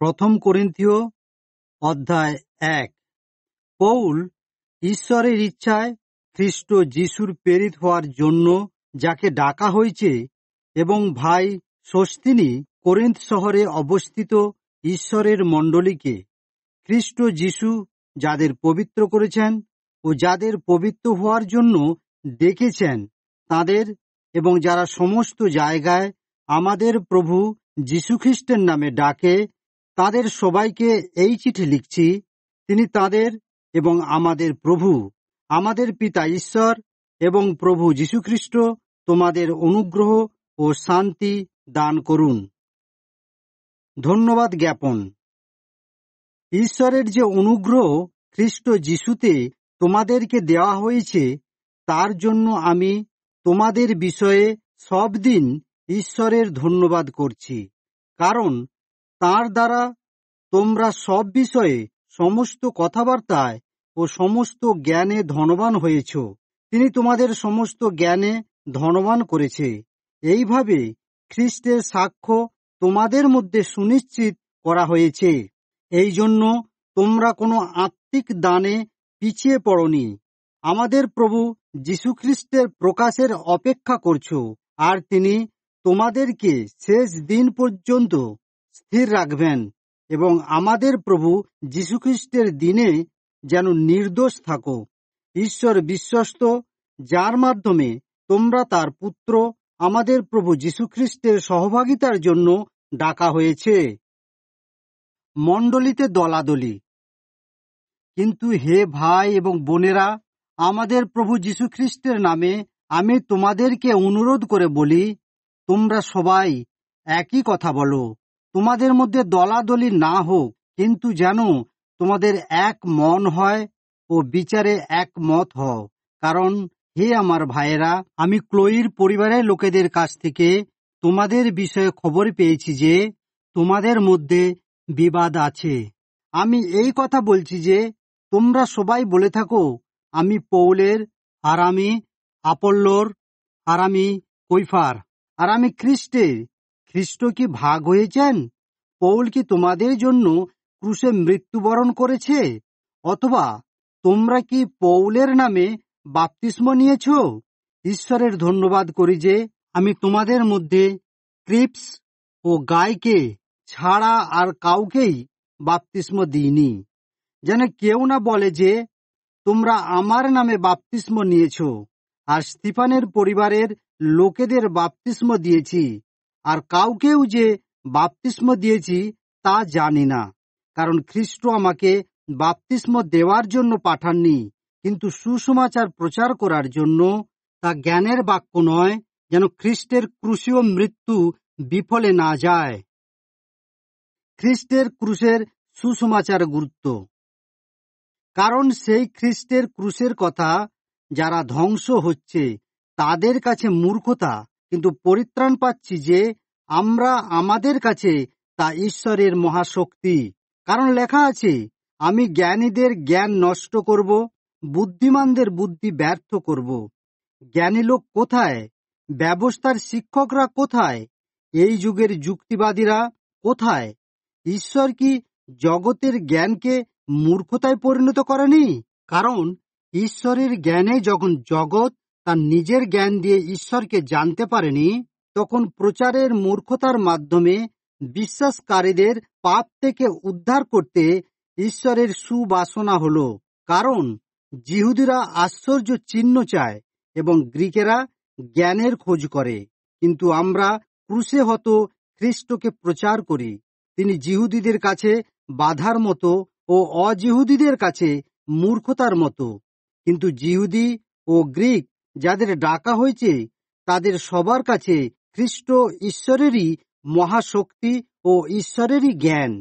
প্রথম করিন্থীয় অধ্যায় এক পৌল ঈশ্বরের ইচ্ছায় খ্রিস্ট যিশুর প্রেরিত হওয়ার জন্য যাকে ডাকা হয়েছে এবং ভাই স্বস্তিনী করিন্থ শহরে অবস্থিত ঈশ্বরের মণ্ডলীকে খ্রিস্ট যিশু যাদের পবিত্র করেছেন ও যাদের পবিত্র হওয়ার জন্য ডেকেছেন তাদের এবং যারা সমস্ত জায়গায় আমাদের প্রভু যীশুখ্রিস্টের নামে ডাকে তাদের সবাইকে এই চিঠি লিখছি তিনি তাদের এবং আমাদের প্রভু আমাদের পিতা ঈশ্বর এবং প্রভু যীশুখ্রিস্ট তোমাদের অনুগ্রহ ও শান্তি দান করুন ধন্যবাদ জ্ঞাপন ঈশ্বরের যে অনুগ্রহ খ্রিস্ট যিশুতে তোমাদেরকে দেওয়া হয়েছে তার জন্য আমি তোমাদের বিষয়ে সব দিন ঈশ্বরের ধন্যবাদ করছি কারণ তাঁর দ্বারা তোমরা সব বিষয়ে সমস্ত কথাবার্তায় ও সমস্ত জ্ঞানে ধনবান হয়েছ তিনি তোমাদের সমস্ত জ্ঞানে ধনবান করেছে এইভাবে খ্রিস্টের সাক্ষ্য তোমাদের মধ্যে সুনিশ্চিত করা হয়েছে এই জন্য তোমরা কোনো আত্মিক দানে পিছিয়ে পড়নি আমাদের প্রভু যীশুখ্রিস্টের প্রকাশের অপেক্ষা করছ আর তিনি তোমাদেরকে শেষ দিন পর্যন্ত স্থির রাখবেন এবং আমাদের প্রভু যীশুখ্রিস্টের দিনে যেন নির্দোষ থাকো ঈশ্বর বিশ্বস্ত যার মাধ্যমে তোমরা তার পুত্র আমাদের প্রভু যীশুখ্রিস্টের সহভাগিতার জন্য ডাকা হয়েছে মণ্ডলিতে দলাদলি কিন্তু হে ভাই এবং বোনেরা আমাদের প্রভু যীশুখ্রিস্টের নামে আমি তোমাদেরকে অনুরোধ করে বলি তোমরা সবাই একই কথা বলো তোমাদের মধ্যে দলাদলি না হোক কিন্তু যেন তোমাদের এক মন হয় ও বিচারে এক মত হও কারণ হে আমার ভাইয়েরা আমি ক্লোইর পরিবারের লোকেদের কাছ থেকে তোমাদের বিষয়ে খবর পেয়েছি যে তোমাদের মধ্যে বিবাদ আছে আমি এই কথা বলছি যে তোমরা সবাই বলে থাকো আমি পৌলের আর আমি আপল্লোর আর আমি কৈফার আর আমি খ্রিস্টের খ্রিস্ট কি ভাগ হয়েছেন পৌল কি তোমাদের জন্য ক্রুশে মৃত্যুবরণ করেছে অথবা তোমরা কি পৌলের নামে বাপতিস্ম নিয়েছ ঈশ্বরের ধন্যবাদ করি যে আমি তোমাদের মধ্যে ক্রিপস ও গায়কে ছাড়া আর কাউকেই বাপতিস্ম দিইনি যেন কেউ না বলে যে তোমরা আমার নামে বাপতিস্ম নিয়েছ আর স্তিফানের পরিবারের লোকেদের বাপতিস্ম দিয়েছি আর কাউকেও যে বাপতিস্ম দিয়েছি তা জানি না কারণ খ্রিস্ট আমাকে বাপতিস্ম দেওয়ার জন্য পাঠাননি কিন্তু সুসমাচার প্রচার করার জন্য তা জ্ঞানের বাক্য নয় যেন খ্রিস্টের ক্রুশীয় মৃত্যু বিফলে না যায় খ্রিস্টের ক্রুশের সুসমাচার গুরুত্ব কারণ সেই খ্রিস্টের ক্রুশের কথা যারা ধ্বংস হচ্ছে তাদের কাছে মূর্খতা কিন্তু পরিত্রাণ পাচ্ছি যে আমরা আমাদের কাছে তা ঈশ্বরের মহাশক্তি কারণ লেখা আছে আমি জ্ঞানীদের জ্ঞান নষ্ট করব বুদ্ধিমানদের বুদ্ধি ব্যর্থ করব জ্ঞানী লোক কোথায় ব্যবস্থার শিক্ষকরা কোথায় এই যুগের যুক্তিবাদীরা কোথায় ঈশ্বর কি জগতের জ্ঞানকে মূর্খতায় পরিণত করেনি কারণ ঈশ্বরের জ্ঞানে যখন জগৎ তার নিজের জ্ঞান দিয়ে ঈশ্বরকে জানতে পারেনি তখন প্রচারের মূর্খতার মাধ্যমে বিশ্বাসকারীদের পাপ থেকে উদ্ধার করতে ঈশ্বরের সুবাসনা হল কারণ জিহুদিরা আশ্চর্য চিহ্ন চায় এবং গ্রিকেরা জ্ঞানের খোঁজ করে কিন্তু আমরা ক্রুশে হত খ্রিস্টকে প্রচার করি তিনি জিহুদিদের কাছে বাধার মতো ও অজিহুদিদের কাছে মূর্খতার মতো কিন্তু জিহুদি ও গ্রিক যাদের ডাকা হয়েছে তাদের সবার কাছে খ্রিস্ট ঈশ্বরেরই মহাশক্তি ও ঈশ্বরেরই জ্ঞান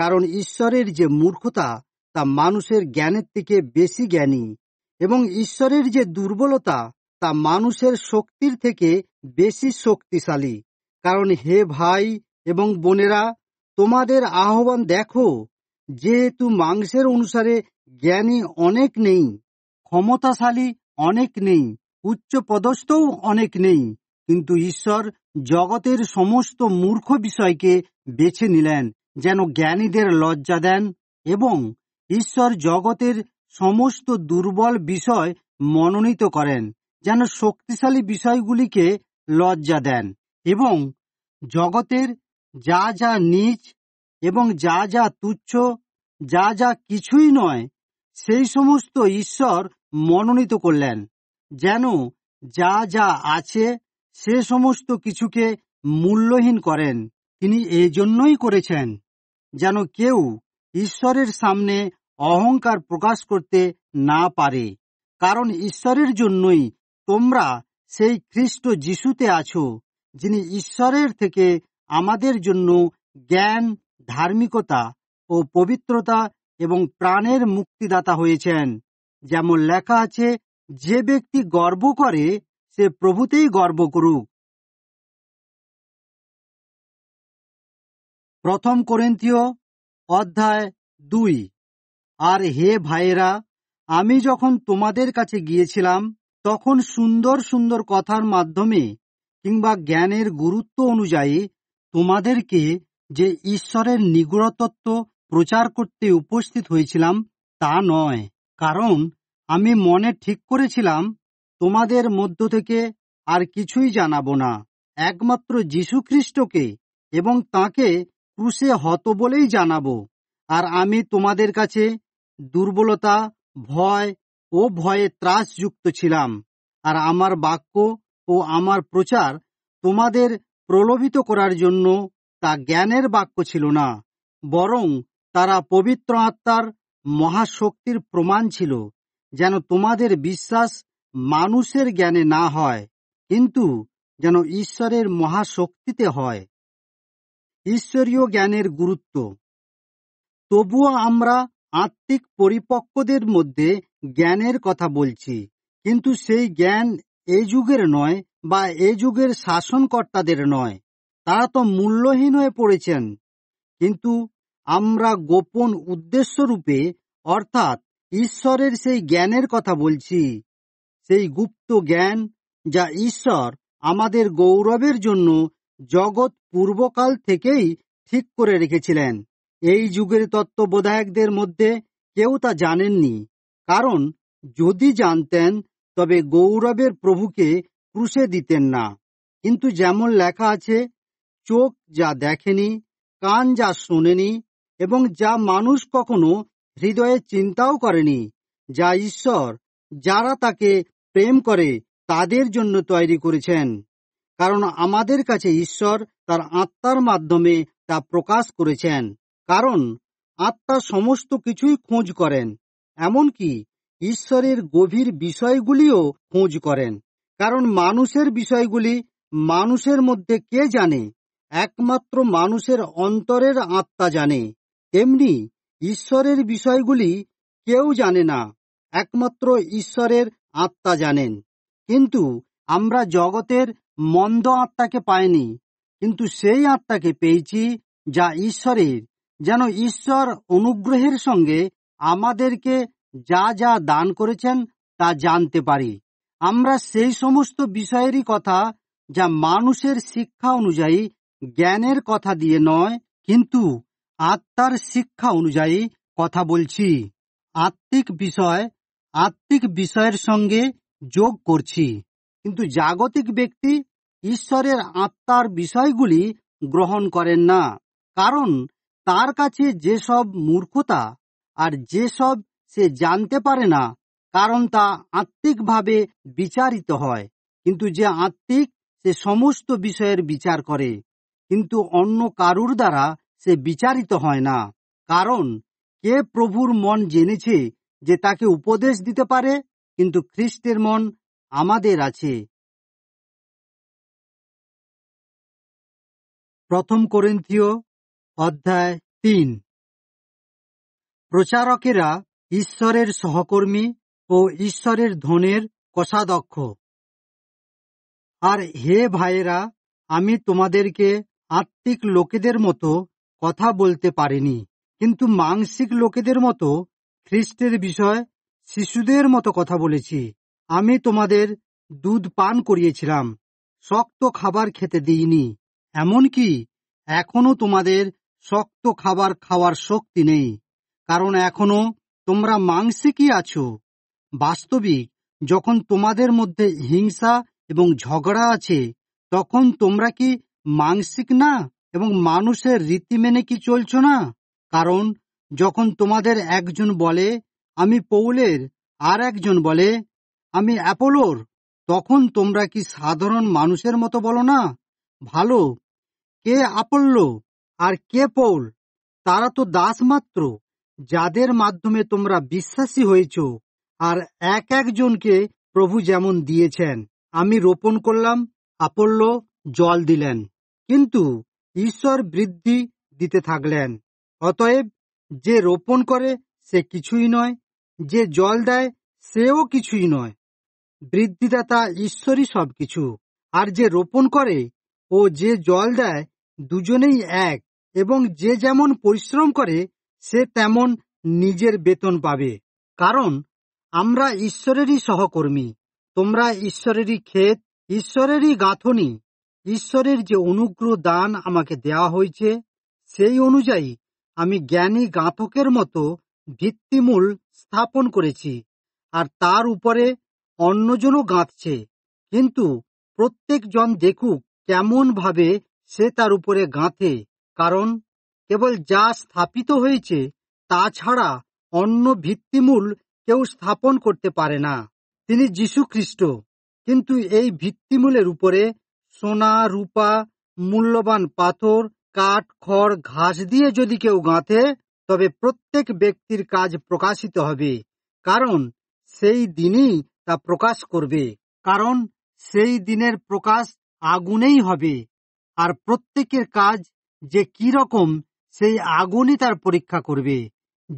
কারণ ঈশ্বরের যে মূর্খতা তা মানুষের জ্ঞানের থেকে বেশি জ্ঞানী এবং ঈশ্বরের যে দুর্বলতা তা মানুষের শক্তির থেকে বেশি শক্তিশালী কারণ হে ভাই এবং বোনেরা তোমাদের আহ্বান দেখো যেহেতু মাংসের অনুসারে জ্ঞানী অনেক নেই ক্ষমতাশালী অনেক নেই উচ্চ পদস্থও অনেক নেই কিন্তু ঈশ্বর জগতের সমস্ত মূর্খ বিষয়কে বেছে নিলেন যেন জ্ঞানীদের লজ্জা দেন এবং ঈশ্বর জগতের সমস্ত দুর্বল বিষয় মনোনীত করেন যেন শক্তিশালী বিষয়গুলিকে লজ্জা দেন এবং জগতের যা যা নিচ এবং যা যা তুচ্ছ যা যা কিছুই নয় সেই সমস্ত ঈশ্বর মনোনীত করলেন যেন যা যা আছে সে সমস্ত কিছুকে মূল্যহীন করেন তিনি এই জন্যই করেছেন যেন কেউ ঈশ্বরের সামনে অহংকার প্রকাশ করতে না পারে কারণ ঈশ্বরের জন্যই তোমরা সেই খ্রিস্ট যিশুতে আছো যিনি ঈশ্বরের থেকে আমাদের জন্য জ্ঞান ধার্মিকতা ও পবিত্রতা এবং প্রাণের মুক্তিদাতা হয়েছেন যেমন লেখা আছে যে ব্যক্তি গর্ব করে সে প্রভুতেই গর্ব করুক প্রথম করেন্তীয় অধ্যায় দুই আর হে ভাইয়েরা আমি যখন তোমাদের কাছে গিয়েছিলাম তখন সুন্দর সুন্দর কথার মাধ্যমে কিংবা জ্ঞানের গুরুত্ব অনুযায়ী তোমাদেরকে যে ঈশ্বরের নিগুড়তত্ত্ব প্রচার করতে উপস্থিত হয়েছিলাম তা নয় কারণ আমি মনে ঠিক করেছিলাম তোমাদের মধ্য থেকে আর কিছুই জানাবো না একমাত্র যীশু খ্রিস্টকে এবং তাকে ক্রুশে হত বলেই জানাবো আর আমি তোমাদের কাছে দুর্বলতা ভয় ও ভয়ে ত্রাসযুক্ত ছিলাম আর আমার বাক্য ও আমার প্রচার তোমাদের প্রলোভিত করার জন্য তা জ্ঞানের বাক্য ছিল না বরং তারা পবিত্র আত্মার মহাশক্তির প্রমাণ ছিল যেন তোমাদের বিশ্বাস মানুষের জ্ঞানে না হয় কিন্তু যেন ঈশ্বরের মহাশক্তিতে হয় ঈশ্বরীয় জ্ঞানের গুরুত্ব তবুও আমরা আত্মিক পরিপক্কদের মধ্যে জ্ঞানের কথা বলছি কিন্তু সেই জ্ঞান এ যুগের নয় বা এ যুগের শাসনকর্তাদের নয় তারা তো মূল্যহীন হয়ে পড়েছেন কিন্তু আমরা গোপন উদ্দেশ্যরূপে অর্থাৎ ঈশ্বরের সেই জ্ঞানের কথা বলছি সেই গুপ্ত জ্ঞান যা ঈশ্বর আমাদের গৌরবের জন্য জগৎ পূর্বকাল থেকেই ঠিক করে রেখেছিলেন এই যুগের তত্ত্ববোধায়কদের মধ্যে কেউ তা জানেননি কারণ যদি জানতেন তবে গৌরবের প্রভুকে ক্রুশে দিতেন না কিন্তু যেমন লেখা আছে চোখ যা দেখেনি কান যা শোনেনি এবং যা মানুষ কখনো হৃদয়ে চিন্তাও করেনি যা ঈশ্বর যারা তাকে প্রেম করে তাদের জন্য তৈরি করেছেন কারণ আমাদের কাছে ঈশ্বর তার আত্মার মাধ্যমে তা প্রকাশ করেছেন কারণ আত্মা সমস্ত কিছুই খোঁজ করেন এমনকি ঈশ্বরের গভীর বিষয়গুলিও খোঁজ করেন কারণ মানুষের বিষয়গুলি মানুষের মধ্যে কে জানে একমাত্র মানুষের অন্তরের আত্মা জানে তেমনি ঈশ্বরের বিষয়গুলি কেউ জানে না একমাত্র ঈশ্বরের আত্মা জানেন কিন্তু আমরা জগতের মন্দ আত্মাকে পাইনি কিন্তু সেই আত্মাকে পেয়েছি যা ঈশ্বরের যেন ঈশ্বর অনুগ্রহের সঙ্গে আমাদেরকে যা যা দান করেছেন তা জানতে পারি আমরা সেই সমস্ত বিষয়েরই কথা যা মানুষের শিক্ষা অনুযায়ী জ্ঞানের কথা দিয়ে নয় কিন্তু আত্মার শিক্ষা অনুযায়ী কথা বলছি আত্মিক বিষয় আত্মিক বিষয়ের সঙ্গে যোগ করছি কিন্তু জাগতিক ব্যক্তি ঈশ্বরের আত্মার বিষয়গুলি গ্রহণ করেন না কারণ তার কাছে যেসব মূর্খতা আর যেসব সে জানতে পারে না কারণ তা আত্মিকভাবে বিচারিত হয় কিন্তু যে আত্মিক সে সমস্ত বিষয়ের বিচার করে কিন্তু অন্য কারুর দ্বারা সে বিচারিত হয় না কারণ কে প্রভুর মন জেনেছে যে তাকে উপদেশ দিতে পারে কিন্তু খ্রিস্টের মন আমাদের আছে প্রথম করেন্থীয় অধ্যায় তিন প্রচারকেরা ঈশ্বরের সহকর্মী ও ঈশ্বরের ধনের কষাদক্ষ আর হে ভাইয়েরা আমি তোমাদেরকে আত্মিক লোকেদের মতো কথা বলতে পারেনি কিন্তু মাংসিক লোকেদের মতো খ্রিস্টের বিষয় শিশুদের মতো কথা বলেছি আমি তোমাদের দুধ পান করিয়েছিলাম শক্ত খাবার খেতে দিইনি এমনকি এখনো তোমাদের শক্ত খাবার খাওয়ার শক্তি নেই কারণ এখনো তোমরা মাংসিকই আছো বাস্তবিক যখন তোমাদের মধ্যে হিংসা এবং ঝগড়া আছে তখন তোমরা কি মাংসিক না এবং মানুষের রীতি মেনে কি চলছ না কারণ যখন তোমাদের একজন বলে আমি পৌলের আর একজন বলে আমি অ্যাপোলোর তখন তোমরা কি সাধারণ মানুষের মতো বলো না ভালো কে আপল্ল আর কে পৌল তারা তো দাস মাত্র যাদের মাধ্যমে তোমরা বিশ্বাসী হয়েছ আর এক একজনকে প্রভু যেমন দিয়েছেন আমি রোপণ করলাম আপল্ল জল দিলেন কিন্তু ঈশ্বর বৃদ্ধি দিতে থাকলেন অতএব যে রোপণ করে সে কিছুই নয় যে জল দেয় সেও কিছুই নয় বৃদ্ধিদাতা ঈশ্বরই সবকিছু আর যে রোপণ করে ও যে জল দেয় দুজনেই এক এবং যে যেমন পরিশ্রম করে সে তেমন নিজের বেতন পাবে কারণ আমরা ঈশ্বরেরই সহকর্মী তোমরা ঈশ্বরেরই ক্ষেত ঈশ্বরেরই গাঁথনি ঈশ্বরের যে অনুগ্রহ দান আমাকে দেয়া হয়েছে সেই অনুযায়ী আমি জ্ঞানী গাঁথকের মতো ভিত্তিমূল স্থাপন করেছি আর তার উপরে অন্যজনও গাঁথছে কিন্তু প্রত্যেকজন দেখুক কেমনভাবে সে তার উপরে গাঁথে কারণ কেবল যা স্থাপিত হয়েছে তা ছাড়া অন্য ভিত্তিমূল কেউ স্থাপন করতে পারে না তিনি যীশু কিন্তু এই ভিত্তিমূলের উপরে সোনা রূপা মূল্যবান পাথর কাঠ খড় ঘাস দিয়ে যদি কেউ গাঁথে তবে প্রত্যেক ব্যক্তির কাজ প্রকাশিত হবে কারণ সেই দিনই তা প্রকাশ করবে কারণ সেই দিনের প্রকাশ আগুনেই হবে আর প্রত্যেকের কাজ যে কি রকম সেই আগুনই তার পরীক্ষা করবে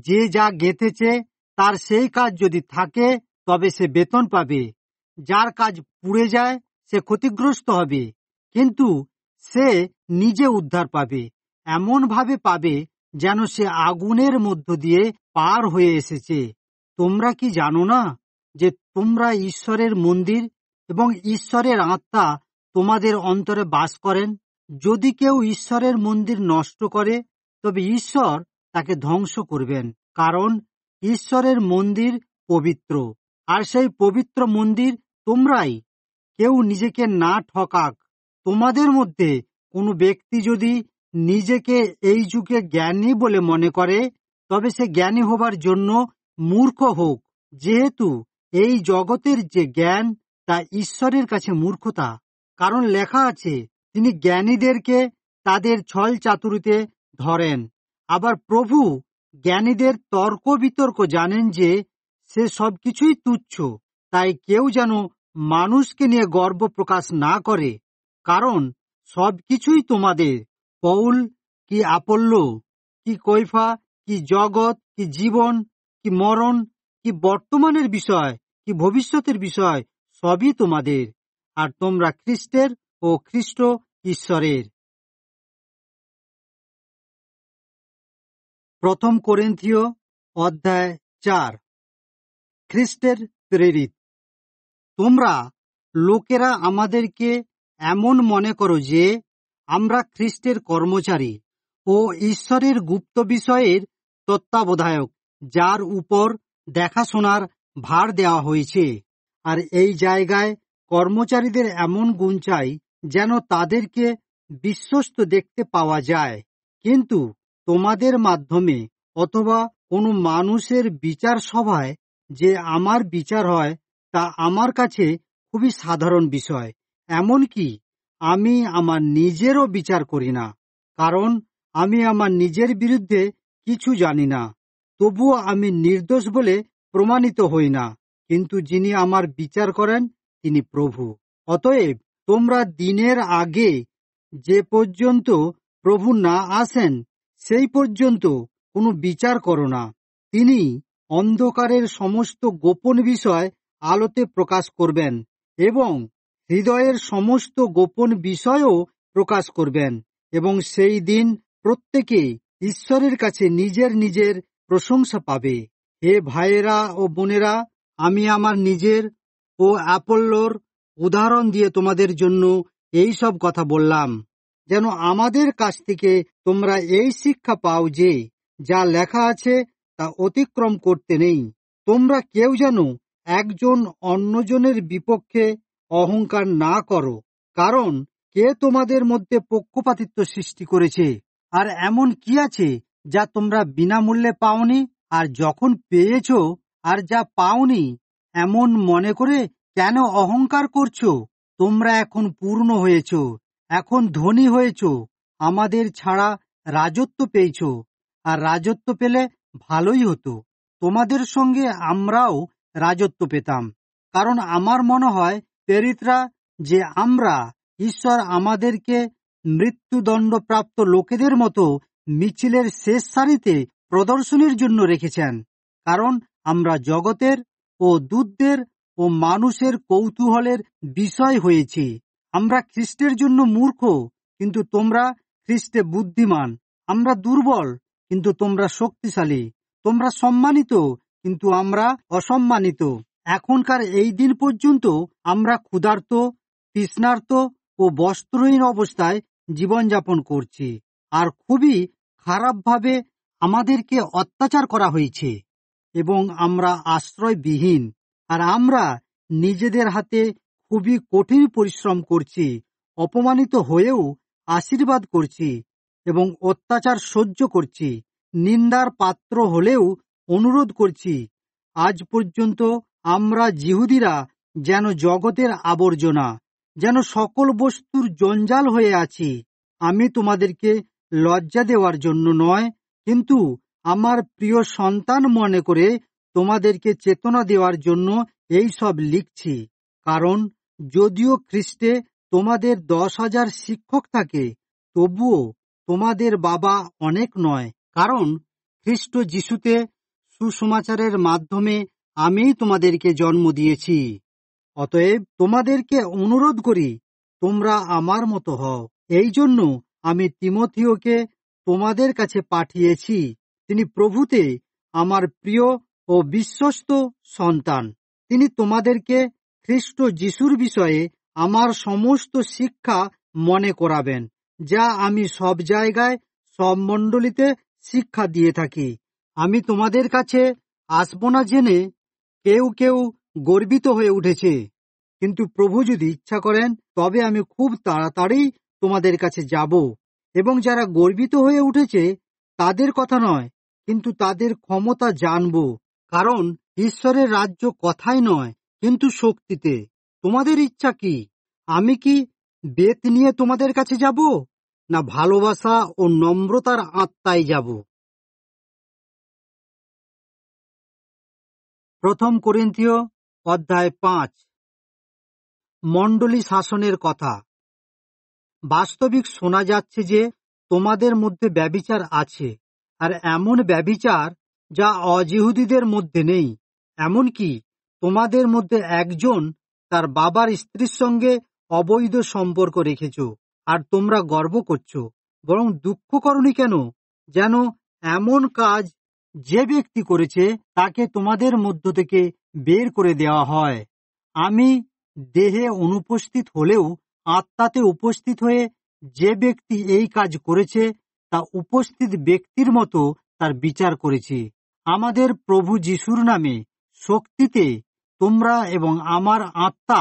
যে যা গেঁথেছে তার সেই কাজ যদি থাকে তবে সে বেতন পাবে যার কাজ পুড়ে যায় সে ক্ষতিগ্রস্ত হবে কিন্তু সে নিজে উদ্ধার পাবে এমনভাবে পাবে যেন সে আগুনের মধ্য দিয়ে পার হয়ে এসেছে তোমরা কি জানো না যে তোমরা ঈশ্বরের মন্দির এবং ঈশ্বরের আত্মা তোমাদের অন্তরে বাস করেন যদি কেউ ঈশ্বরের মন্দির নষ্ট করে তবে ঈশ্বর তাকে ধ্বংস করবেন কারণ ঈশ্বরের মন্দির পবিত্র আর সেই পবিত্র মন্দির তোমরাই কেউ নিজেকে না ঠকাক তোমাদের মধ্যে কোনো ব্যক্তি যদি নিজেকে এই যুগে জ্ঞানী বলে মনে করে তবে সে জ্ঞানী হবার জন্য মূর্খ হোক যেহেতু এই জগতের যে জ্ঞান তা ঈশ্বরের কাছে মূর্খতা কারণ লেখা আছে তিনি জ্ঞানীদেরকে তাদের ছল চাতুরিতে ধরেন আবার প্রভু জ্ঞানীদের তর্ক বিতর্ক জানেন যে সে সবকিছুই তুচ্ছ তাই কেউ যেন মানুষকে নিয়ে গর্ব প্রকাশ না করে কারণ সব কিছুই তোমাদের পৌল কি আপল্য কি কৈফা কি জগৎ কি জীবন কি মরণ কি বর্তমানের বিষয় কি ভবিষ্যতের বিষয় সবই তোমাদের আর তোমরা খ্রিস্টের ও খ্রিস্ট ঈশ্বরের প্রথম করেন্থীয় অধ্যায় চার খ্রিস্টের প্রেরিত তোমরা লোকেরা আমাদেরকে এমন মনে করো যে আমরা খ্রিস্টের কর্মচারী ও ঈশ্বরের গুপ্ত বিষয়ের তত্ত্বাবধায়ক যার উপর দেখাশোনার ভার দেওয়া হয়েছে আর এই জায়গায় কর্মচারীদের এমন গুণ চাই যেন তাদেরকে বিশ্বস্ত দেখতে পাওয়া যায় কিন্তু তোমাদের মাধ্যমে অথবা কোনো মানুষের বিচার সভায় যে আমার বিচার হয় তা আমার কাছে খুবই সাধারণ বিষয় এমন কি আমি আমার নিজেরও বিচার করি না কারণ আমি আমার নিজের বিরুদ্ধে কিছু জানি না তবুও আমি নির্দোষ বলে প্রমাণিত হই না কিন্তু যিনি আমার বিচার করেন তিনি প্রভু অতএব তোমরা দিনের আগে যে পর্যন্ত প্রভু না আসেন সেই পর্যন্ত কোনো বিচার করো না তিনি অন্ধকারের সমস্ত গোপন বিষয় আলোতে প্রকাশ করবেন এবং হৃদয়ের সমস্ত গোপন বিষয়ও প্রকাশ করবেন এবং সেই দিন প্রত্যেকে ঈশ্বরের কাছে নিজের নিজের প্রশংসা পাবে হে ভাইয়েরা ও বোনেরা আমি আমার নিজের ও অ্যাপল্লোর উদাহরণ দিয়ে তোমাদের জন্য এই সব কথা বললাম যেন আমাদের কাছ থেকে তোমরা এই শিক্ষা পাও যে যা লেখা আছে তা অতিক্রম করতে নেই তোমরা কেউ যেন একজন অন্যজনের বিপক্ষে অহংকার না করো কারণ কে তোমাদের মধ্যে পক্ষপাতিত্ব সৃষ্টি করেছে আর এমন কি আছে যা তোমরা বিনামূল্যে পাওনি আর যখন পেয়েছ আর যা পাওনি এমন মনে করে কেন অহংকার করছো তোমরা এখন পূর্ণ হয়েছ এখন ধনী হয়েছ আমাদের ছাড়া রাজত্ব পেয়েছ আর রাজত্ব পেলে ভালোই হতো তোমাদের সঙ্গে আমরাও রাজত্ব পেতাম কারণ আমার মনে হয় প্রেরিতরা যে আমরা ঈশ্বর আমাদেরকে মৃত্যুদণ্ডপ্রাপ্ত লোকেদের মতো মিছিলের শেষ সারিতে প্রদর্শনীর জন্য রেখেছেন কারণ আমরা জগতের ও দুধদের ও মানুষের কৌতূহলের বিষয় হয়েছি আমরা খ্রিস্টের জন্য মূর্খ কিন্তু তোমরা খ্রিস্টে বুদ্ধিমান আমরা দুর্বল কিন্তু তোমরা শক্তিশালী তোমরা সম্মানিত কিন্তু আমরা অসম্মানিত এখনকার এই দিন পর্যন্ত আমরা ক্ষুধার্ত তৃষ্ণার্ত ও বস্ত্রহীন অবস্থায় জীবনযাপন করছি আর খুবই খারাপভাবে আমাদেরকে অত্যাচার করা হয়েছে এবং আমরা আশ্রয়বিহীন আর আমরা নিজেদের হাতে খুবই কঠিন পরিশ্রম করছি অপমানিত হয়েও আশীর্বাদ করছি এবং অত্যাচার সহ্য করছি নিন্দার পাত্র হলেও অনুরোধ করছি আজ পর্যন্ত আমরা জিহুদিরা যেন জগতের আবর্জনা যেন সকল বস্তুর জঞ্জাল হয়ে আছি আমি তোমাদেরকে লজ্জা দেওয়ার জন্য নয় কিন্তু আমার প্রিয় সন্তান মনে করে তোমাদেরকে চেতনা দেওয়ার জন্য এই সব লিখছি কারণ যদিও খ্রিস্টে তোমাদের দশ হাজার শিক্ষক থাকে তবুও তোমাদের বাবা অনেক নয় কারণ খ্রিস্ট যিশুতে সুসমাচারের মাধ্যমে আমি তোমাদেরকে জন্ম দিয়েছি অতএব তোমাদেরকে অনুরোধ করি তোমরা আমার মতো হও এই জন্য আমি তিমথিওকে তোমাদের কাছে পাঠিয়েছি তিনি প্রভুতে আমার প্রিয় ও বিশ্বস্ত সন্তান তিনি তোমাদেরকে খ্রিস্ট যিশুর বিষয়ে আমার সমস্ত শিক্ষা মনে করাবেন যা আমি সব জায়গায় সব মণ্ডলিতে শিক্ষা দিয়ে থাকি আমি তোমাদের কাছে আসব না জেনে কেউ কেউ গর্বিত হয়ে উঠেছে কিন্তু প্রভু যদি ইচ্ছা করেন তবে আমি খুব তাড়াতাড়ি তোমাদের কাছে যাব এবং যারা গর্বিত হয়ে উঠেছে তাদের কথা নয় কিন্তু তাদের ক্ষমতা জানব কারণ ঈশ্বরের রাজ্য কথাই নয় কিন্তু শক্তিতে তোমাদের ইচ্ছা কি আমি কি বেত নিয়ে তোমাদের কাছে যাব না ভালোবাসা ও নম্রতার আত্মায় যাব প্রথম করিন্থীয় অধ্যায় পাঁচ মণ্ডলী শাসনের কথা বাস্তবিক শোনা যাচ্ছে যে তোমাদের মধ্যে ব্যবিচার আছে আর এমন ব্যবিচার যা অজিহুদীদের মধ্যে নেই এমনকি তোমাদের মধ্যে একজন তার বাবার স্ত্রীর সঙ্গে অবৈধ সম্পর্ক রেখেছ আর তোমরা গর্ব করছ বরং দুঃখ করনি কেন যেন এমন কাজ যে ব্যক্তি করেছে তাকে তোমাদের মধ্য থেকে বের করে দেওয়া হয় আমি দেহে অনুপস্থিত হলেও আত্মাতে উপস্থিত হয়ে যে ব্যক্তি এই কাজ করেছে তা উপস্থিত ব্যক্তির মতো তার বিচার করেছি আমাদের প্রভু যিশুর নামে শক্তিতে তোমরা এবং আমার আত্মা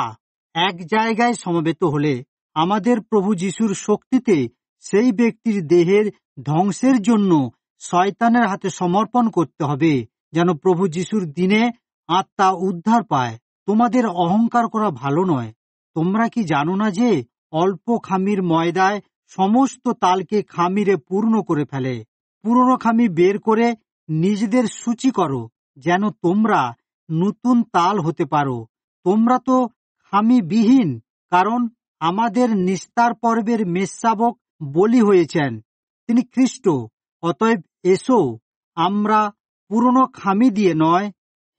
এক জায়গায় সমবেত হলে আমাদের প্রভু যিশুর শক্তিতে সেই ব্যক্তির দেহের ধ্বংসের জন্য শয়তানের হাতে সমর্পণ করতে হবে যেন প্রভু যিশুর দিনে আত্মা উদ্ধার পায় তোমাদের অহংকার করা ভালো নয় তোমরা কি জানো না যে অল্প খামির ময়দায় সমস্ত তালকে খামিরে পূর্ণ করে ফেলে পুরনো খামি বের করে নিজেদের সূচি করো যেন তোমরা নতুন তাল হতে পারো তোমরা তো খামি বিহীন কারণ আমাদের নিস্তার পর্বের মেসাবক বলি হয়েছেন তিনি খ্রিস্ট অতএব এসো আমরা পুরনো খামি দিয়ে নয়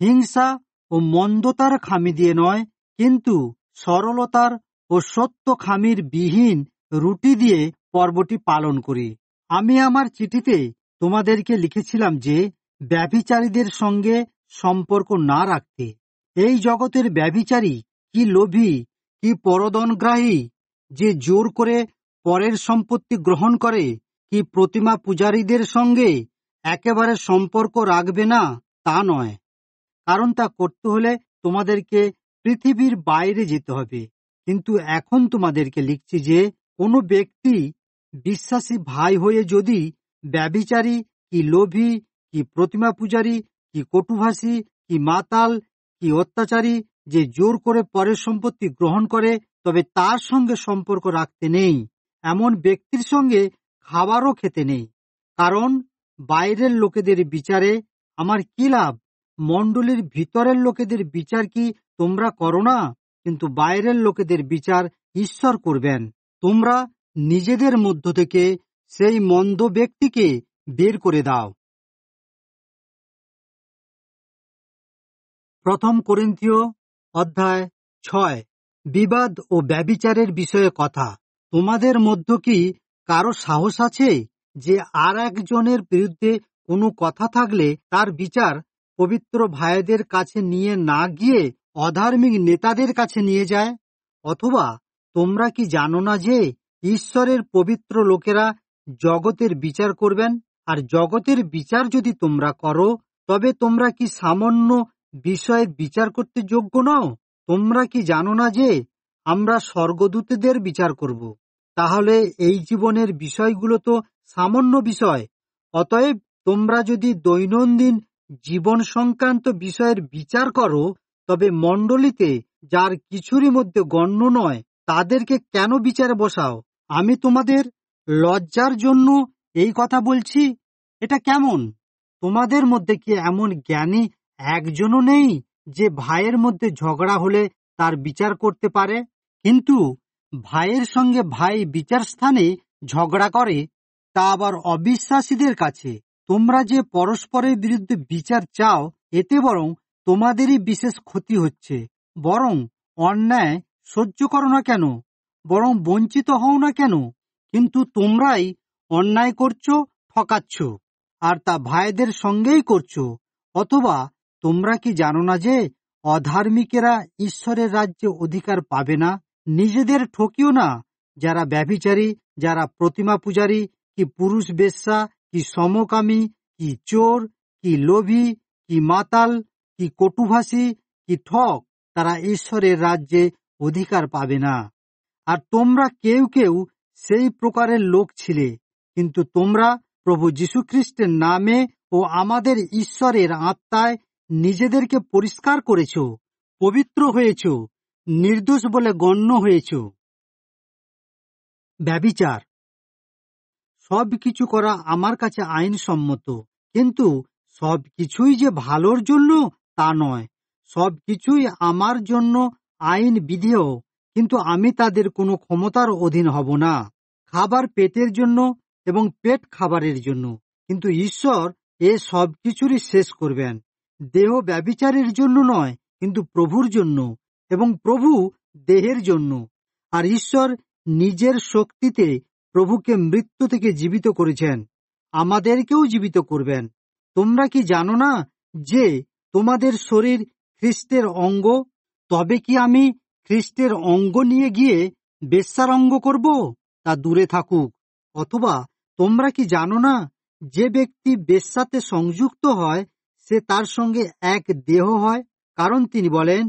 হিংসা ও মন্দতার খামি দিয়ে নয় কিন্তু সরলতার ও সত্য খামির বিহীন রুটি দিয়ে পর্বটি পালন করি আমি আমার চিঠিতে তোমাদেরকে লিখেছিলাম যে ব্যভিচারীদের সঙ্গে সম্পর্ক না রাখতে এই জগতের ব্যভিচারী কি লোভী কি পরদনগ্রাহী যে জোর করে পরের সম্পত্তি গ্রহণ করে কি প্রতিমা পূজারীদের সঙ্গে একেবারে সম্পর্ক রাখবে না তা নয় কারণ তা করতে হলে তোমাদেরকে পৃথিবীর বাইরে যেতে হবে কিন্তু এখন তোমাদেরকে লিখছি যে কোনো ব্যক্তি বিশ্বাসী ভাই হয়ে যদি ব্যবিচারী কি লোভী কি প্রতিমা পূজারী কি কটুভাষী কি মাতাল কি অত্যাচারী যে জোর করে পরের সম্পত্তি গ্রহণ করে তবে তার সঙ্গে সম্পর্ক রাখতে নেই এমন ব্যক্তির সঙ্গে খাবারও খেতে নেই কারণ বাইরের লোকেদের বিচারে আমার কি লাভ মণ্ডলীর ভিতরের লোকেদের বিচার কি তোমরা করো না কিন্তু বাইরের লোকেদের বিচার ঈশ্বর করবেন তোমরা নিজেদের মধ্য থেকে সেই মন্দ ব্যক্তিকে বের করে দাও প্রথম করিন্থীয় অধ্যায় ছয় বিবাদ ও ব্যবিচারের বিষয়ে কথা তোমাদের মধ্য কি কারো সাহস আছে যে আর একজনের বিরুদ্ধে কোনো কথা থাকলে তার বিচার পবিত্র ভাইদের কাছে নিয়ে না গিয়ে অধার্মিক নেতাদের কাছে নিয়ে যায় অথবা তোমরা কি জানো না যে ঈশ্বরের পবিত্র লোকেরা জগতের বিচার করবেন আর জগতের বিচার যদি তোমরা করো তবে তোমরা কি সামান্য বিষয়ের বিচার করতে যোগ্য নও তোমরা কি জানো না যে আমরা স্বর্গদূতদের বিচার করব তাহলে এই জীবনের বিষয়গুলো তো সামান্য বিষয় অতএব তোমরা যদি দৈনন্দিন জীবন সংক্রান্ত বিষয়ের বিচার করো তবে মণ্ডলীতে যার কিছুরই মধ্যে গণ্য নয় তাদেরকে কেন বিচারে বসাও আমি তোমাদের লজ্জার জন্য এই কথা বলছি এটা কেমন তোমাদের মধ্যে কি এমন জ্ঞানী একজনও নেই যে ভাইয়ের মধ্যে ঝগড়া হলে তার বিচার করতে পারে কিন্তু ভাইয়ের সঙ্গে ভাই বিচারস্থানে ঝগড়া করে তা আবার অবিশ্বাসীদের কাছে তোমরা যে পরস্পরের বিরুদ্ধে বিচার চাও এতে বরং তোমাদেরই বিশেষ ক্ষতি হচ্ছে বরং অন্যায় সহ্য করো না কেন বরং বঞ্চিত হও না কেন কিন্তু তোমরাই অন্যায় করছো ঠকাচ্ছ আর তা ভাইদের সঙ্গেই করছো অথবা তোমরা কি জানো না যে অধার্মিকেরা ঈশ্বরের রাজ্যে অধিকার পাবে না নিজেদের ঠকিও না যারা ব্যভিচারী যারা প্রতিমা পূজারী কি পুরুষ বেশ্যা কি সমকামী কি চোর কি লোভী কি মাতাল কি কটুভাষী কি ঠক তারা ঈশ্বরের রাজ্যে অধিকার পাবে না আর তোমরা কেউ কেউ সেই প্রকারের লোক ছিলে কিন্তু তোমরা প্রভু যীশুখ্রিস্টের নামে ও আমাদের ঈশ্বরের আত্মায় নিজেদেরকে পরিষ্কার করেছ পবিত্র হয়েছ নির্দোষ বলে গণ্য হয়েছ ব্যবিচার সব কিছু করা আমার কাছে আইনসম্মত কিন্তু সব কিছুই যে ভালোর জন্য তা নয় সব কিছুই আমার জন্য আইন বিধেয় কিন্তু আমি তাদের কোনো ক্ষমতার অধীন হব না খাবার পেটের জন্য এবং পেট খাবারের জন্য কিন্তু ঈশ্বর এ সব কিছুরই শেষ করবেন দেহ ব্যবিচারের জন্য নয় কিন্তু প্রভুর জন্য এবং প্রভু দেহের জন্য আর ঈশ্বর নিজের শক্তিতে প্রভুকে মৃত্যু থেকে জীবিত করেছেন আমাদেরকেও জীবিত করবেন তোমরা কি জানো না যে তোমাদের শরীর খ্রিস্টের অঙ্গ তবে কি আমি খ্রিস্টের অঙ্গ নিয়ে গিয়ে বেশার অঙ্গ করব তা দূরে থাকুক অথবা তোমরা কি জানো না যে ব্যক্তি বেশাতে সংযুক্ত হয় সে তার সঙ্গে এক দেহ হয় কারণ তিনি বলেন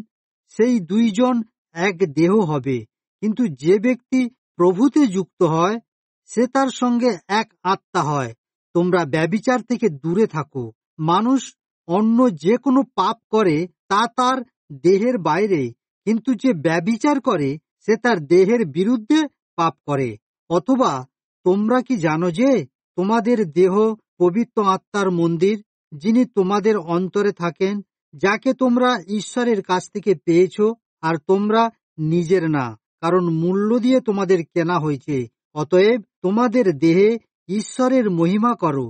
সেই দুইজন এক দেহ হবে কিন্তু যে ব্যক্তি প্রভুতে যুক্ত হয় সে তার সঙ্গে এক আত্মা হয় তোমরা ব্যবিচার থেকে দূরে থাকো মানুষ অন্য যে কোনো পাপ করে তা তার দেহের বাইরে কিন্তু যে ব্যবিচার করে সে তার দেহের বিরুদ্ধে পাপ করে অথবা তোমরা কি জানো যে তোমাদের দেহ পবিত্র আত্মার মন্দির যিনি তোমাদের অন্তরে থাকেন যাকে তোমরা ঈশ্বরের কাছ থেকে পেয়েছ আর তোমরা নিজের না কারণ মূল্য দিয়ে তোমাদের কেনা হয়েছে অতএব তোমাদের দেহে ঈশ্বরের মহিমা করো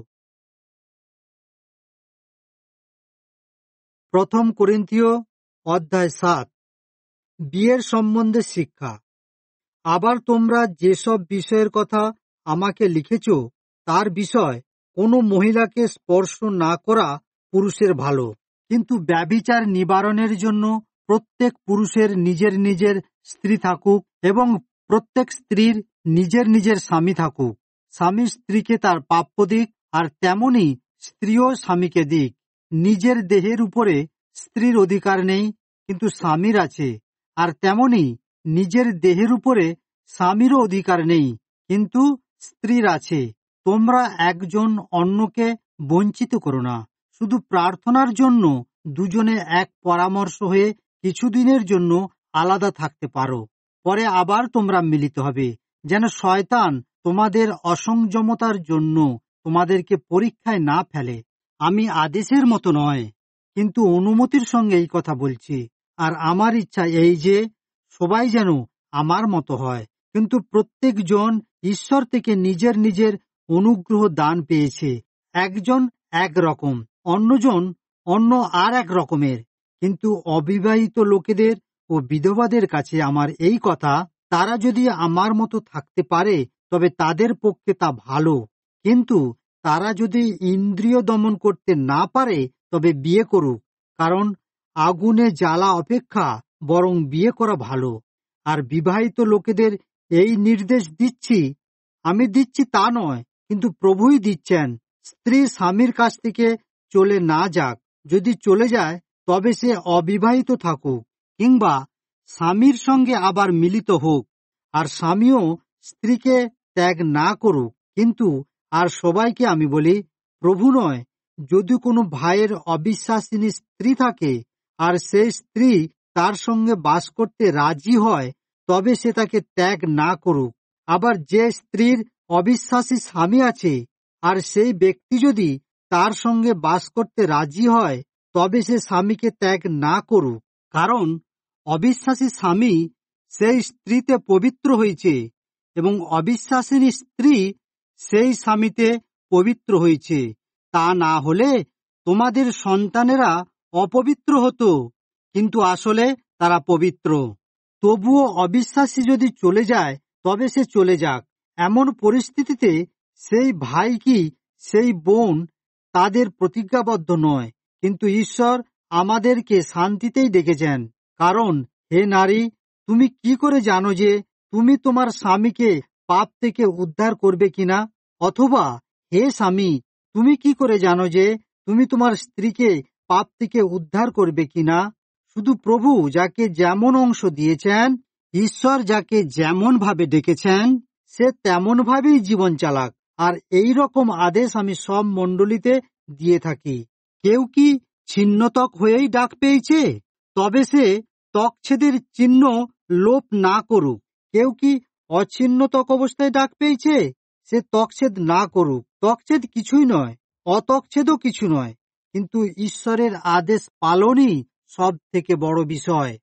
প্রথম করিন্থীয় অধ্যায় সাত বিয়ের সম্বন্ধে শিক্ষা আবার তোমরা যেসব বিষয়ের কথা আমাকে লিখেছ তার বিষয় কোনো মহিলাকে স্পর্শ না করা পুরুষের ভালো কিন্তু ব্যবিচার নিবারণের জন্য প্রত্যেক পুরুষের নিজের নিজের স্ত্রী থাকুক এবং প্রত্যেক স্ত্রীর নিজের নিজের স্বামী থাকুক স্বামী স্ত্রীকে তার প্রাপ্য দিক আর তেমনি স্ত্রীও স্বামীকে দিক নিজের দেহের উপরে স্ত্রীর অধিকার নেই কিন্তু স্বামীর আছে আর তেমনি নিজের দেহের উপরে স্বামীরও অধিকার নেই কিন্তু স্ত্রীর আছে তোমরা একজন অন্যকে বঞ্চিত করো না শুধু প্রার্থনার জন্য দুজনে এক পরামর্শ হয়ে কিছুদিনের জন্য আলাদা থাকতে পারো পরে আবার তোমরা মিলিত হবে যেন শয়তান তোমাদের অসংযমতার জন্য তোমাদেরকে পরীক্ষায় না ফেলে আমি আদেশের মতো নয় কিন্তু অনুমতির সঙ্গে এই কথা বলছি আর আমার ইচ্ছা এই যে সবাই যেন আমার মতো হয় কিন্তু প্রত্যেকজন ঈশ্বর থেকে নিজের নিজের অনুগ্রহ দান পেয়েছে একজন এক রকম অন্যজন অন্য আর এক রকমের কিন্তু অবিবাহিত লোকেদের ও বিধবাদের কাছে আমার এই কথা তারা যদি আমার মতো থাকতে পারে তবে তাদের পক্ষে তা ভালো কিন্তু তারা যদি ইন্দ্রিয় দমন করতে না পারে তবে বিয়ে করুক কারণ আগুনে জ্বালা অপেক্ষা বরং বিয়ে করা ভালো আর বিবাহিত লোকেদের এই নির্দেশ দিচ্ছি আমি দিচ্ছি তা নয় কিন্তু প্রভুই দিচ্ছেন স্ত্রী স্বামীর কাছ থেকে চলে না যাক যদি চলে যায় তবে সে অবিবাহিত থাকুক কিংবা স্বামীর সঙ্গে আবার মিলিত হোক আর স্বামীও স্ত্রীকে ত্যাগ না করুক কিন্তু আর সবাইকে আমি বলি প্রভু নয় যদি কোনো ভাইয়ের অবিশ্বাসিনী স্ত্রী থাকে আর সেই স্ত্রী তার সঙ্গে বাস করতে রাজি হয় তবে সে তাকে ত্যাগ না করুক আবার যে স্ত্রীর অবিশ্বাসী স্বামী আছে আর সেই ব্যক্তি যদি তার সঙ্গে বাস করতে রাজি হয় তবে সে স্বামীকে ত্যাগ না করুক কারণ অবিশ্বাসী স্বামী সেই স্ত্রীতে পবিত্র হয়েছে এবং অবিশ্বাসিনী স্ত্রী সেই স্বামীতে পবিত্র হয়েছে তা না হলে তোমাদের সন্তানেরা অপবিত্র হতো কিন্তু আসলে তারা পবিত্র তবুও অবিশ্বাসী যদি চলে যায় তবে সে চলে যাক এমন পরিস্থিতিতে সেই ভাই কি সেই বোন তাদের প্রতিজ্ঞাবদ্ধ নয় কিন্তু ঈশ্বর আমাদেরকে শান্তিতেই ডেকেছেন কারণ হে নারী তুমি কি করে জানো যে তুমি তোমার স্বামীকে পাপ থেকে উদ্ধার করবে কিনা অথবা হে স্বামী তুমি কি করে জানো যে তুমি তোমার স্ত্রীকে পাপ থেকে উদ্ধার করবে কিনা শুধু প্রভু যাকে যেমন অংশ দিয়েছেন ঈশ্বর যাকে যেমন ভাবে ডেকেছেন সে তেমন ভাবেই জীবন চালাক আর এই রকম আদেশ আমি সব মণ্ডলিতে দিয়ে থাকি কেউ কি ছিন্ন ত্বক হয়েই ডাক পেয়েছে তবে সে ত্বকছেদের চিহ্ন লোপ না করুক কেউ কি অছিন্নতক ত্বক অবস্থায় ডাক পেয়েছে সে ত্বকছেদ না করুক ত্বকছেদ কিছুই নয় অতকছেদও কিছু নয় কিন্তু ঈশ্বরের আদেশ পালনই সব থেকে বড় বিষয়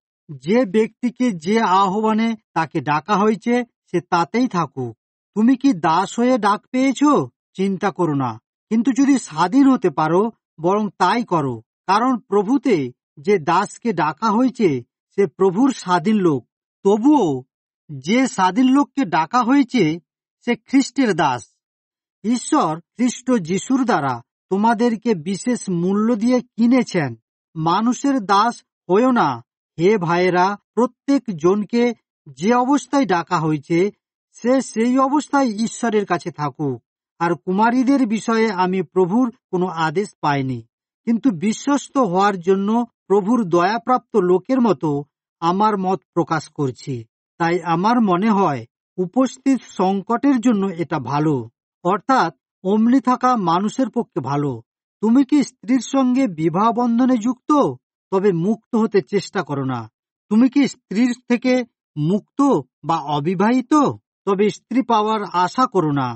যে ব্যক্তিকে যে আহ্বানে তাকে ডাকা হয়েছে সে তাতেই থাকুক তুমি কি দাস হয়ে ডাক পেয়েছ চিন্তা করো না কিন্তু যদি স্বাধীন হতে পারো বরং তাই করো কারণ প্রভুতে যে দাসকে ডাকা হয়েছে সে প্রভুর স্বাধীন লোক তবুও যে স্বাধীন লোককে ডাকা হয়েছে সে খ্রিস্টের দাস ঈশ্বর খ্রিস্ট যিশুর দ্বারা তোমাদেরকে বিশেষ মূল্য দিয়ে কিনেছেন মানুষের দাস হয়েও না হে ভাইয়েরা প্রত্যেক জনকে যে অবস্থায় ডাকা হয়েছে সে সেই অবস্থায় ঈশ্বরের কাছে থাকুক আর কুমারীদের বিষয়ে আমি প্রভুর কোনো আদেশ পাইনি কিন্তু বিশ্বস্ত হওয়ার জন্য প্রভুর দয়াপ্রাপ্ত লোকের মতো আমার মত প্রকাশ করছি তাই আমার মনে হয় উপস্থিত সংকটের জন্য এটা ভালো অর্থাৎ অমলি থাকা মানুষের পক্ষে ভালো তুমি কি স্ত্রীর সঙ্গে বিবাহ বন্ধনে যুক্ত তবে মুক্ত হতে চেষ্টা করো না তুমি কি স্ত্রীর থেকে মুক্ত বা অবিবাহিত তবে স্ত্রী পাওয়ার আশা করো না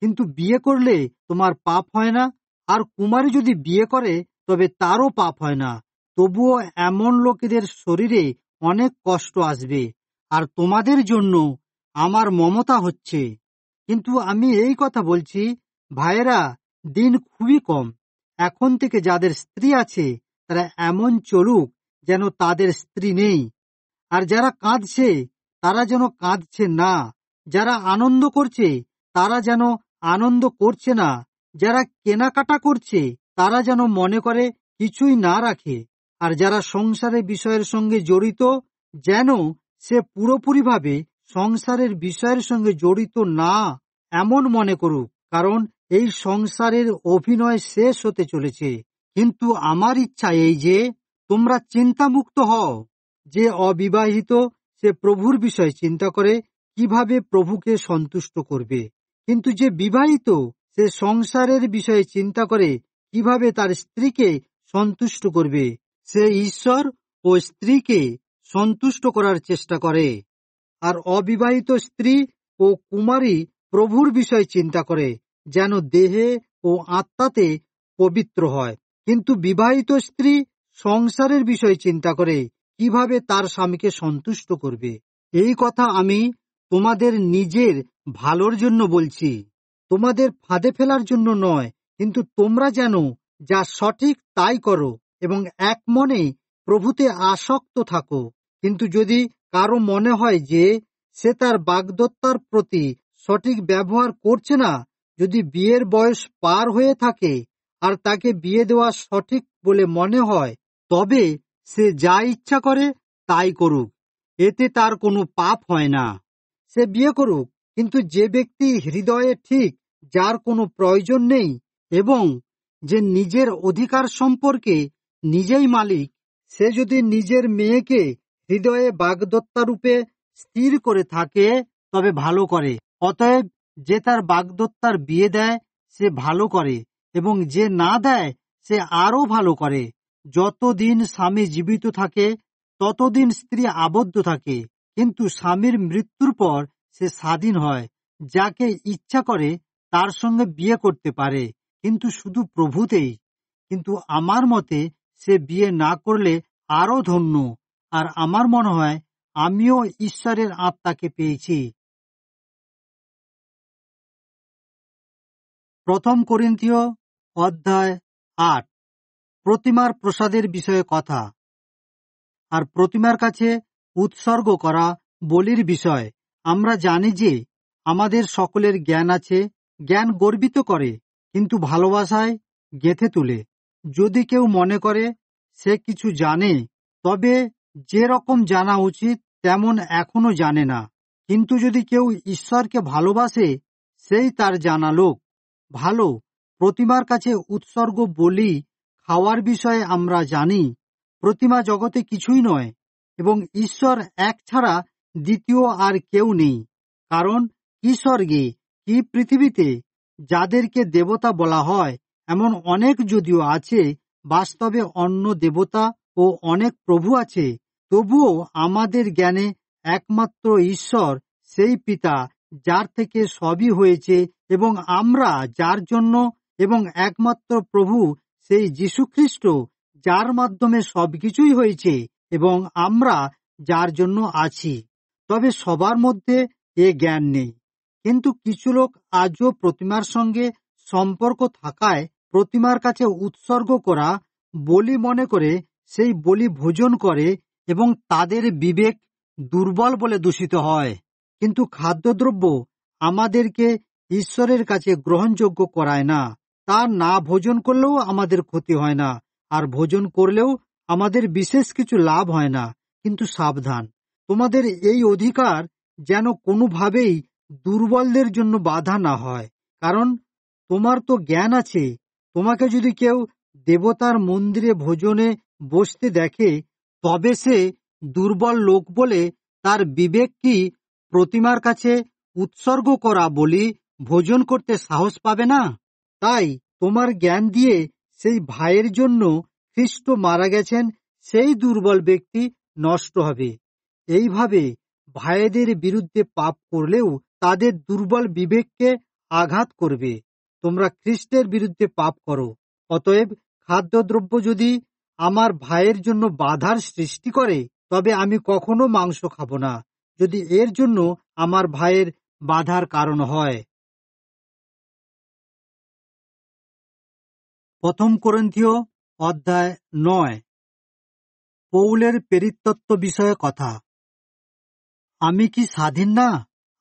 কিন্তু বিয়ে করলে তোমার পাপ হয় না আর কুমারী যদি বিয়ে করে তবে তারও পাপ হয় না তবুও এমন লোকেদের শরীরে অনেক কষ্ট আসবে আর তোমাদের জন্য আমার মমতা হচ্ছে কিন্তু আমি এই কথা বলছি ভাইয়েরা দিন খুবই কম এখন থেকে যাদের স্ত্রী আছে তারা এমন চলুক যেন তাদের স্ত্রী নেই আর যারা কাঁদছে তারা যেন কাঁদছে না যারা আনন্দ করছে তারা যেন আনন্দ করছে না যারা কেনাকাটা করছে তারা যেন মনে করে কিছুই না রাখে আর যারা সংসারে বিষয়ের সঙ্গে জড়িত যেন সে পুরোপুরিভাবে সংসারের বিষয়ের সঙ্গে জড়িত না এমন মনে করুক কারণ এই সংসারের অভিনয় শেষ হতে চলেছে কিন্তু আমার ইচ্ছা এই যে তোমরা চিন্তামুক্ত হও যে অবিবাহিত সে প্রভুর বিষয়ে চিন্তা করে কিভাবে প্রভুকে সন্তুষ্ট করবে কিন্তু যে বিবাহিত সে সংসারের বিষয়ে চিন্তা করে কিভাবে তার স্ত্রীকে সন্তুষ্ট করবে সে ঈশ্বর ও স্ত্রীকে সন্তুষ্ট করার চেষ্টা করে আর অবিবাহিত স্ত্রী ও কুমারী প্রভুর বিষয়ে চিন্তা করে যেন দেহে ও আত্মাতে পবিত্র হয় কিন্তু বিবাহিত স্ত্রী সংসারের বিষয়ে চিন্তা করে কিভাবে তার স্বামীকে সন্তুষ্ট করবে এই কথা আমি তোমাদের নিজের ভালোর জন্য বলছি তোমাদের ফাঁদে ফেলার জন্য নয় কিন্তু তোমরা যেন যা সঠিক তাই করো এবং এক মনে প্রভুতে আসক্ত থাকো কিন্তু যদি কারো মনে হয় যে সে তার বাগদত্তার প্রতি সঠিক ব্যবহার করছে না যদি বিয়ের বয়স পার হয়ে থাকে আর তাকে বিয়ে দেওয়া সঠিক বলে মনে হয় তবে সে যা ইচ্ছা করে তাই করুক এতে তার কোনো পাপ হয় না সে বিয়ে করুক কিন্তু যে ব্যক্তি হৃদয়ে ঠিক যার কোনো প্রয়োজন নেই এবং যে নিজের অধিকার সম্পর্কে নিজেই মালিক সে যদি নিজের মেয়েকে হৃদয়ে বাগদত্তা রূপে স্থির করে থাকে তবে ভালো করে অতএব যে তার বাগদত্তার বিয়ে দেয় সে ভালো করে এবং যে না দেয় সে আরও ভালো করে যতদিন স্বামী জীবিত থাকে ততদিন স্ত্রী আবদ্ধ থাকে কিন্তু স্বামীর মৃত্যুর পর সে স্বাধীন হয় যাকে ইচ্ছা করে তার সঙ্গে বিয়ে করতে পারে কিন্তু শুধু প্রভুতেই কিন্তু আমার মতে সে বিয়ে না করলে আরও ধন্য আর আমার মনে হয় আমিও ঈশ্বরের আত্মাকে পেয়েছি প্রথম করিন্তীয় অধ্যায় আট প্রতিমার প্রসাদের বিষয়ে কথা আর প্রতিমার কাছে উৎসর্গ করা বলির বিষয় আমরা জানি যে আমাদের সকলের জ্ঞান আছে জ্ঞান গর্বিত করে কিন্তু ভালোবাসায় গেথে তুলে যদি কেউ মনে করে সে কিছু জানে তবে যে রকম জানা উচিত তেমন এখনো জানে না কিন্তু যদি কেউ ঈশ্বরকে ভালোবাসে সেই তার জানা লোক ভালো প্রতিমার কাছে উৎসর্গ বলি খাওয়ার বিষয়ে আমরা জানি প্রতিমা জগতে কিছুই নয় এবং ঈশ্বর এক ছাড়া দ্বিতীয় আর কেউ নেই কারণ কি স্বর্গে কি পৃথিবীতে যাদেরকে দেবতা বলা হয় এমন অনেক যদিও আছে বাস্তবে অন্য দেবতা ও অনেক প্রভু আছে তবুও আমাদের জ্ঞানে একমাত্র ঈশ্বর সেই পিতা যার থেকে সবই হয়েছে এবং আমরা যার জন্য এবং একমাত্র প্রভু সেই যীশুখ্রিস্ট যার মাধ্যমে সবকিছুই হয়েছে এবং আমরা যার জন্য আছি তবে সবার মধ্যে এ জ্ঞান নেই কিন্তু কিছু লোক আজও প্রতিমার সঙ্গে সম্পর্ক থাকায় প্রতিমার কাছে উৎসর্গ করা বলি মনে করে সেই বলি ভোজন করে এবং তাদের বিবেক দুর্বল বলে দূষিত হয় কিন্তু খাদ্যদ্রব্য আমাদেরকে ঈশ্বরের কাছে গ্রহণযোগ্য করায় না তা না ভোজন করলেও আমাদের ক্ষতি হয় না আর ভোজন করলেও আমাদের বিশেষ কিছু লাভ হয় না কিন্তু সাবধান তোমাদের এই অধিকার যেন কোনোভাবেই দুর্বলদের জন্য বাধা না হয় কারণ তোমার তো জ্ঞান আছে তোমাকে যদি কেউ দেবতার মন্দিরে ভোজনে বসতে দেখে তবে সে দুর্বল লোক বলে তার বিবেক কি প্রতিমার কাছে উৎসর্গ করা বলি ভোজন করতে সাহস পাবে না তাই তোমার জ্ঞান দিয়ে সেই ভাইয়ের জন্য খ্রিস্ট মারা গেছেন সেই দুর্বল ব্যক্তি নষ্ট হবে এইভাবে ভাইদের বিরুদ্ধে পাপ করলেও তাদের দুর্বল বিবেককে আঘাত করবে তোমরা খ্রিস্টের বিরুদ্ধে পাপ করো অতএব খাদ্যদ্রব্য যদি আমার ভাইয়ের জন্য বাধার সৃষ্টি করে তবে আমি কখনো মাংস খাব না যদি এর জন্য আমার ভাইয়ের বাধার কারণ হয় প্রথম করন্থীয় অধ্যায় নয় পৌলের পেরিতত্ব বিষয়ে কথা আমি কি স্বাধীন না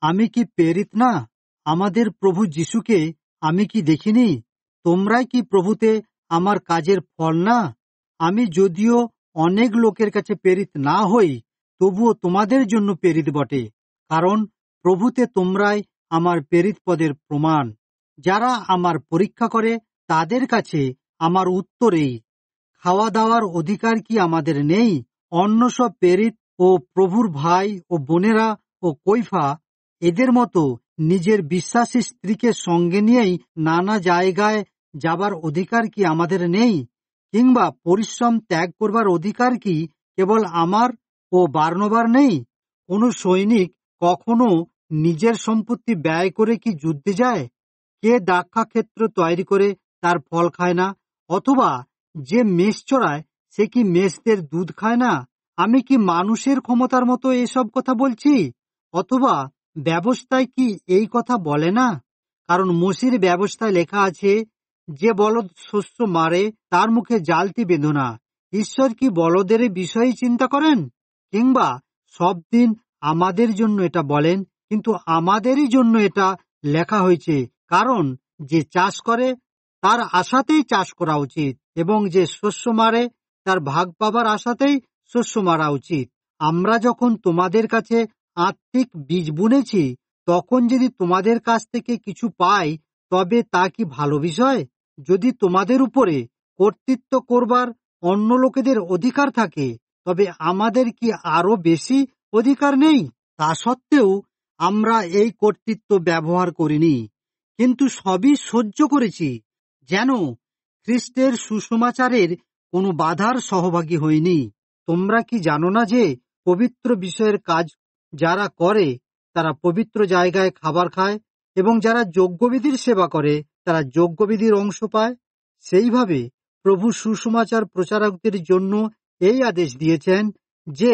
আমি কি পেরিত না আমাদের প্রভু যিশুকে আমি কি দেখিনি তোমরাই কি প্রভুতে আমার কাজের ফল না আমি যদিও অনেক লোকের কাছে প্রেরিত না হই তবুও তোমাদের জন্য প্রেরিত বটে কারণ প্রভুতে তোমরাই আমার প্রেরিত পদের প্রমাণ যারা আমার পরীক্ষা করে তাদের কাছে আমার উত্তরেই খাওয়া দাওয়ার অধিকার কি আমাদের নেই অন্য সব পেরিত ও প্রভুর ভাই ও বোনেরা ও কৈফা এদের মতো নিজের বিশ্বাসী স্ত্রীকে সঙ্গে নিয়েই নানা জায়গায় যাবার অধিকার কি আমাদের নেই কিংবা পরিশ্রম ত্যাগ করবার অধিকার কি কেবল আমার ও বার্নবার নেই কোনো সৈনিক কখনো নিজের সম্পত্তি ব্যয় করে কি যুদ্ধে যায় কে দাক্ষাক্ষেত্র তৈরি করে তার ফল খায় না অথবা যে মেষ চড়ায় সে কি মেষদের দুধ খায় না আমি কি মানুষের ক্ষমতার মতো এসব কথা বলছি অথবা ব্যবস্থায় কি এই কথা বলে না কারণ মসির ব্যবস্থায় লেখা আছে যে বলদ শস্য মারে তার মুখে জালতি বেদনা ঈশ্বর কি বলদের বিষয়ে চিন্তা করেন কিংবা সব দিন আমাদের জন্য এটা বলেন কিন্তু আমাদেরই জন্য এটা লেখা হয়েছে কারণ যে চাষ করে তার আশাতেই চাষ করা উচিত এবং যে শস্য মারে তার ভাগ পাবার আশাতেই শস্য মারা উচিত আমরা যখন তোমাদের কাছে আত্মিক বীজ বুনেছি তখন যদি তোমাদের কাছ থেকে কিছু পাই তবে তা কি ভালো বিষয় যদি তোমাদের উপরে কর্তৃত্ব করবার অন্য লোকেদের অধিকার থাকে তবে আমাদের কি আরো বেশি অধিকার নেই তা সত্ত্বেও আমরা এই কর্তৃত্ব ব্যবহার করিনি কিন্তু সবই সহ্য করেছি যেন খ্রিস্টের সুসমাচারের কোনো বাধার সহভাগী হয়নি তোমরা কি জানো না যে পবিত্র বিষয়ের কাজ যারা করে তারা পবিত্র জায়গায় খাবার খায় এবং যারা যজ্ঞবিধির সেবা করে তারা যজ্ঞবিধির অংশ পায় সেইভাবে প্রভু সুসমাচার প্রচারকদের জন্য এই আদেশ দিয়েছেন যে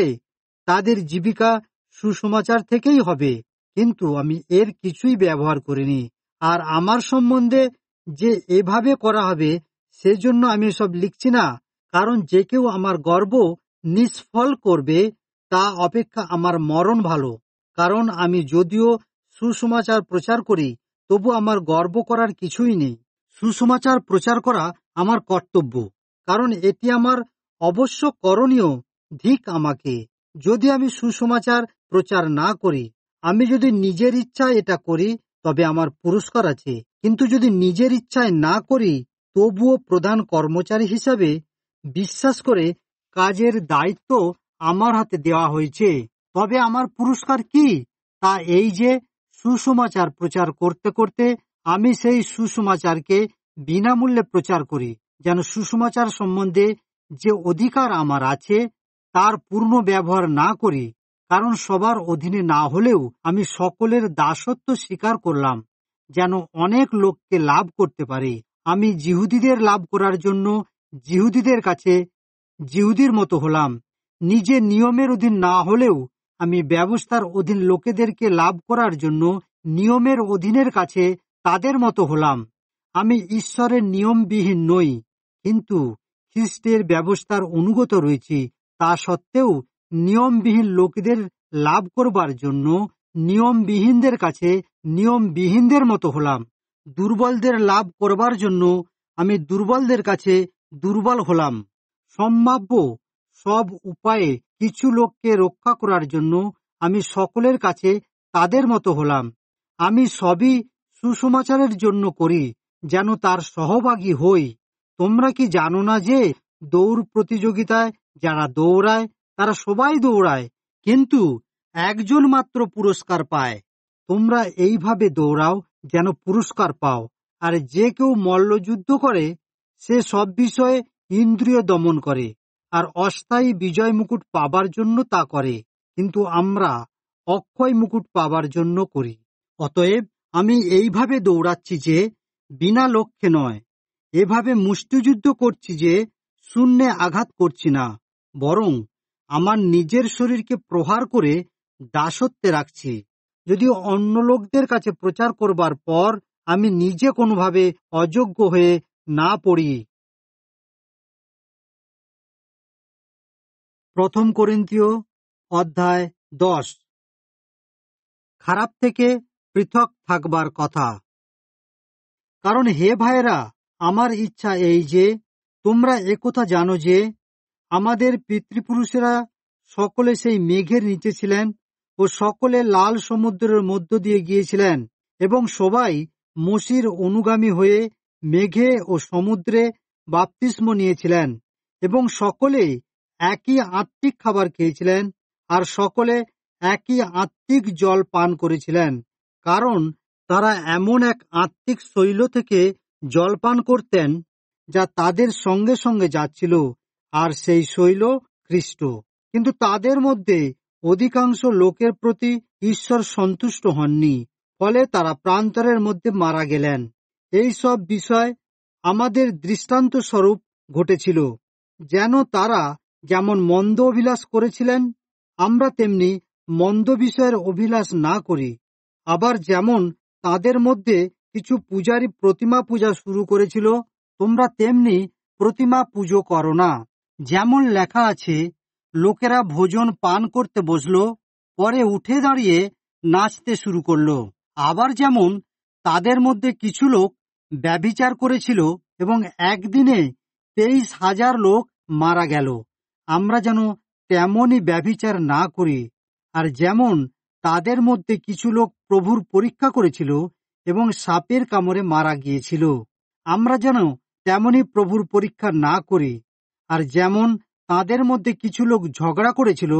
তাদের জীবিকা সুসমাচার থেকেই হবে কিন্তু আমি এর কিছুই ব্যবহার করিনি আর আমার সম্বন্ধে যে এভাবে করা হবে সেজন্য আমি এসব লিখছি না কারণ যে কেউ আমার গর্ব নিষ্ফল করবে তা অপেক্ষা আমার মরণ ভালো কারণ আমি যদিও সুসমাচার প্রচার করি তবু আমার গর্ব করার কিছুই নেই সুসমাচার প্রচার করা আমার কর্তব্য কারণ এটি আমার অবশ্য করণীয় ধিক আমাকে যদি আমি সুসমাচার প্রচার না করি আমি যদি নিজের ইচ্ছায় এটা করি তবে আমার পুরস্কার আছে কিন্তু যদি নিজের ইচ্ছায় না করি তবুও প্রধান কর্মচারী হিসাবে বিশ্বাস করে কাজের দায়িত্ব আমার হাতে দেওয়া হয়েছে তবে আমার পুরস্কার কি তা এই যে সুসমাচার প্রচার করতে করতে আমি সেই সুসমাচারকে বিনামূল্যে প্রচার করি যেন সুসমাচার সম্বন্ধে যে অধিকার আমার আছে তার পূর্ণ ব্যবহার না করি কারণ সবার অধীনে না হলেও আমি সকলের দাসত্ব স্বীকার করলাম যেন অনেক লোককে লাভ করতে পারি আমি জিহুদিদের লাভ করার জন্য জিহুদিদের কাছে জিহুদির মতো হলাম নিজে নিয়মের অধীন না হলেও আমি ব্যবস্থার অধীন লোকেদেরকে লাভ করার জন্য নিয়মের অধীনের কাছে তাদের মতো হলাম আমি ঈশ্বরের নিয়মবিহীন নই কিন্তু খ্রিস্টের ব্যবস্থার অনুগত রয়েছি তা সত্ত্বেও নিয়মবিহীন লোকেদের লাভ করবার জন্য নিয়মবিহীনদের কাছে নিয়মবিহীনদের মতো হলাম দুর্বলদের লাভ করবার জন্য আমি দুর্বলদের কাছে দুর্বল হলাম সম্ভাব্য সব উপায়ে কিছু লোককে রক্ষা করার জন্য আমি সকলের কাছে তাদের মতো হলাম আমি সবই সুসমাচারের জন্য করি যেন তার সহভাগী হই তোমরা কি জানো না যে দৌড় প্রতিযোগিতায় যারা দৌড়ায় তারা সবাই দৌড়ায় কিন্তু একজন মাত্র পুরস্কার পায় তোমরা এইভাবে দৌড়াও যেন পুরস্কার পাও আর যে কেউ মল্লযুদ্ধ করে সে সব বিষয়ে ইন্দ্রিয় দমন করে আর অস্থায়ী বিজয় মুকুট পাবার জন্য তা করে কিন্তু আমরা অক্ষয় মুকুট পাবার জন্য করি অতএব আমি এইভাবে দৌড়াচ্ছি যে বিনা লক্ষ্যে নয় এভাবে মুষ্টিযুদ্ধ করছি যে শূন্যে আঘাত করছি না বরং আমার নিজের শরীরকে প্রহার করে দাসত্বে রাখছি যদি অন্য লোকদের কাছে প্রচার করবার পর আমি নিজে কোনোভাবে অযোগ্য হয়ে না পড়ি প্রথম করিন্তীয় অধ্যায় দশ খারাপ থেকে পৃথক থাকবার কথা কারণ হে ভাইরা আমার ইচ্ছা এই যে তোমরা একথা জানো যে আমাদের পিতৃপুরুষেরা সকলে সেই মেঘের নিচে ছিলেন ও সকলে লাল সমুদ্রের মধ্য দিয়ে গিয়েছিলেন এবং সবাই মসির অনুগামী হয়ে মেঘে ও সমুদ্রে বাপতিস্ম নিয়েছিলেন এবং সকলে একই আত্মিক খাবার খেয়েছিলেন আর সকলে একই আত্মিক জল পান করেছিলেন কারণ তারা এমন এক আত্মিক শৈল থেকে জল পান করতেন যা তাদের সঙ্গে সঙ্গে যাচ্ছিল আর সেই শৈল খ্রিস্ট কিন্তু তাদের মধ্যে অধিকাংশ লোকের প্রতি ঈশ্বর সন্তুষ্ট হননি ফলে তারা প্রান্তরের মধ্যে মারা গেলেন এই সব বিষয় আমাদের দৃষ্টান্ত স্বরূপ ঘটেছিল যেন তারা যেমন মন্দ অভিলাষ করেছিলেন আমরা তেমনি মন্দ বিষয়ের অভিলাষ না করি আবার যেমন তাদের মধ্যে কিছু পূজারী প্রতিমা পূজা শুরু করেছিল তোমরা তেমনি প্রতিমা পুজো করো না যেমন লেখা আছে লোকেরা ভোজন পান করতে বসল পরে উঠে দাঁড়িয়ে নাচতে শুরু করল আবার যেমন তাদের মধ্যে কিছু লোক ব্যবিচার করেছিল এবং একদিনে তেইশ হাজার লোক মারা গেল আমরা যেন তেমনই ব্যবিচার না করি আর যেমন তাদের মধ্যে কিছু লোক প্রভুর পরীক্ষা করেছিল এবং সাপের কামড়ে মারা গিয়েছিল আমরা যেন তেমনই প্রভুর পরীক্ষা না করি আর যেমন তাদের মধ্যে কিছু লোক ঝগড়া করেছিল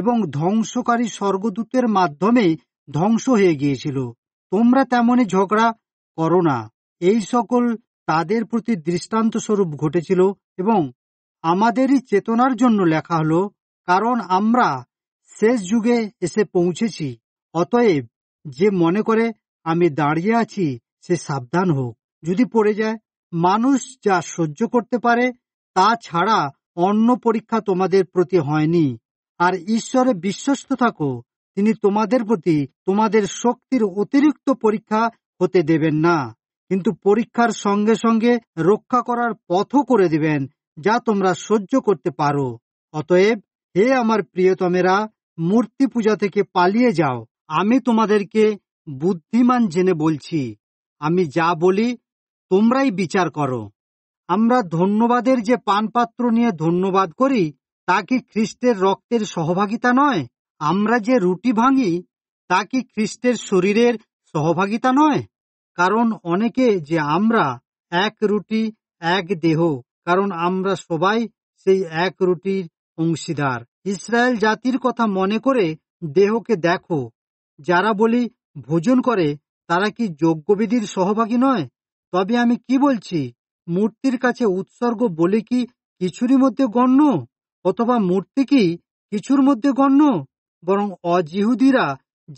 এবং ধ্বংসকারী স্বর্গদূতের মাধ্যমে ধ্বংস হয়ে গিয়েছিল তোমরা তেমনি ঝগড়া করো না এই সকল তাদের প্রতি দৃষ্টান্ত স্বরূপ ঘটেছিল এবং আমাদেরই চেতনার জন্য লেখা হলো কারণ আমরা শেষ যুগে এসে পৌঁছেছি অতএব যে মনে করে আমি দাঁড়িয়ে আছি সে সাবধান হোক যদি পড়ে যায় মানুষ যা সহ্য করতে পারে তা ছাড়া অন্য পরীক্ষা তোমাদের প্রতি হয়নি আর ঈশ্বরে বিশ্বস্ত থাকো তিনি তোমাদের প্রতি তোমাদের শক্তির অতিরিক্ত পরীক্ষা হতে দেবেন না কিন্তু পরীক্ষার সঙ্গে সঙ্গে রক্ষা করার পথও করে দিবেন যা তোমরা সহ্য করতে পারো অতএব হে আমার প্রিয়তমেরা মূর্তি পূজা থেকে পালিয়ে যাও আমি তোমাদেরকে বুদ্ধিমান জেনে বলছি আমি যা বলি তোমরাই বিচার করো আমরা ধন্যবাদের যে পানপাত্র নিয়ে ধন্যবাদ করি তা কি খ্রিস্টের রক্তের সহভাগিতা নয় আমরা যে রুটি ভাঙি তা কি খ্রিস্টের শরীরের সহভাগিতা নয় কারণ অনেকে যে আমরা এক রুটি এক দেহ কারণ আমরা সবাই সেই এক রুটির অংশীদার ইসরায়েল জাতির কথা মনে করে দেহকে দেখো যারা বলি ভোজন করে তারা কি যজ্ঞবিধির সহভাগী নয় তবে আমি কি বলছি মূর্তির কাছে উৎসর্গ বলে কি কিছুরই মধ্যে গণ্য অথবা মূর্তি কি কিছুর মধ্যে গণ্য বরং অজিহুদিরা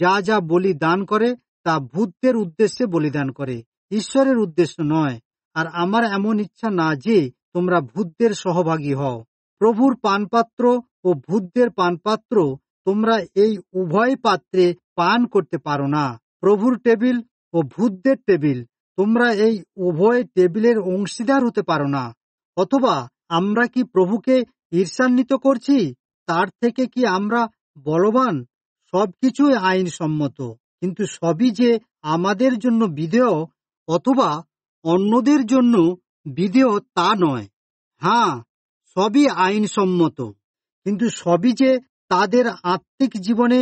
যা যা বলি দান করে তা ভূতদের উদ্দেশ্যে বলিদান করে ঈশ্বরের উদ্দেশ্য নয় আর আমার এমন ইচ্ছা না যে তোমরা ভূতদের সহভাগী হও প্রভুর পানপাত্র ও ভূতদের পানপাত্র তোমরা এই উভয় পাত্রে পান করতে পারো না প্রভুর টেবিল ও ভূতদের টেবিল তোমরা এই উভয় টেবিলের অংশীদার হতে পারো না অথবা আমরা কি প্রভুকে ঈর্ষান্বিত করছি তার থেকে কি আমরা বলবান সবকিছুই আইনসম্মত কিন্তু সবই যে আমাদের জন্য বিধেয় অথবা অন্যদের জন্য বিধেয় তা নয় হ্যাঁ সবই আইনসম্মত কিন্তু সবই যে তাদের আত্মিক জীবনে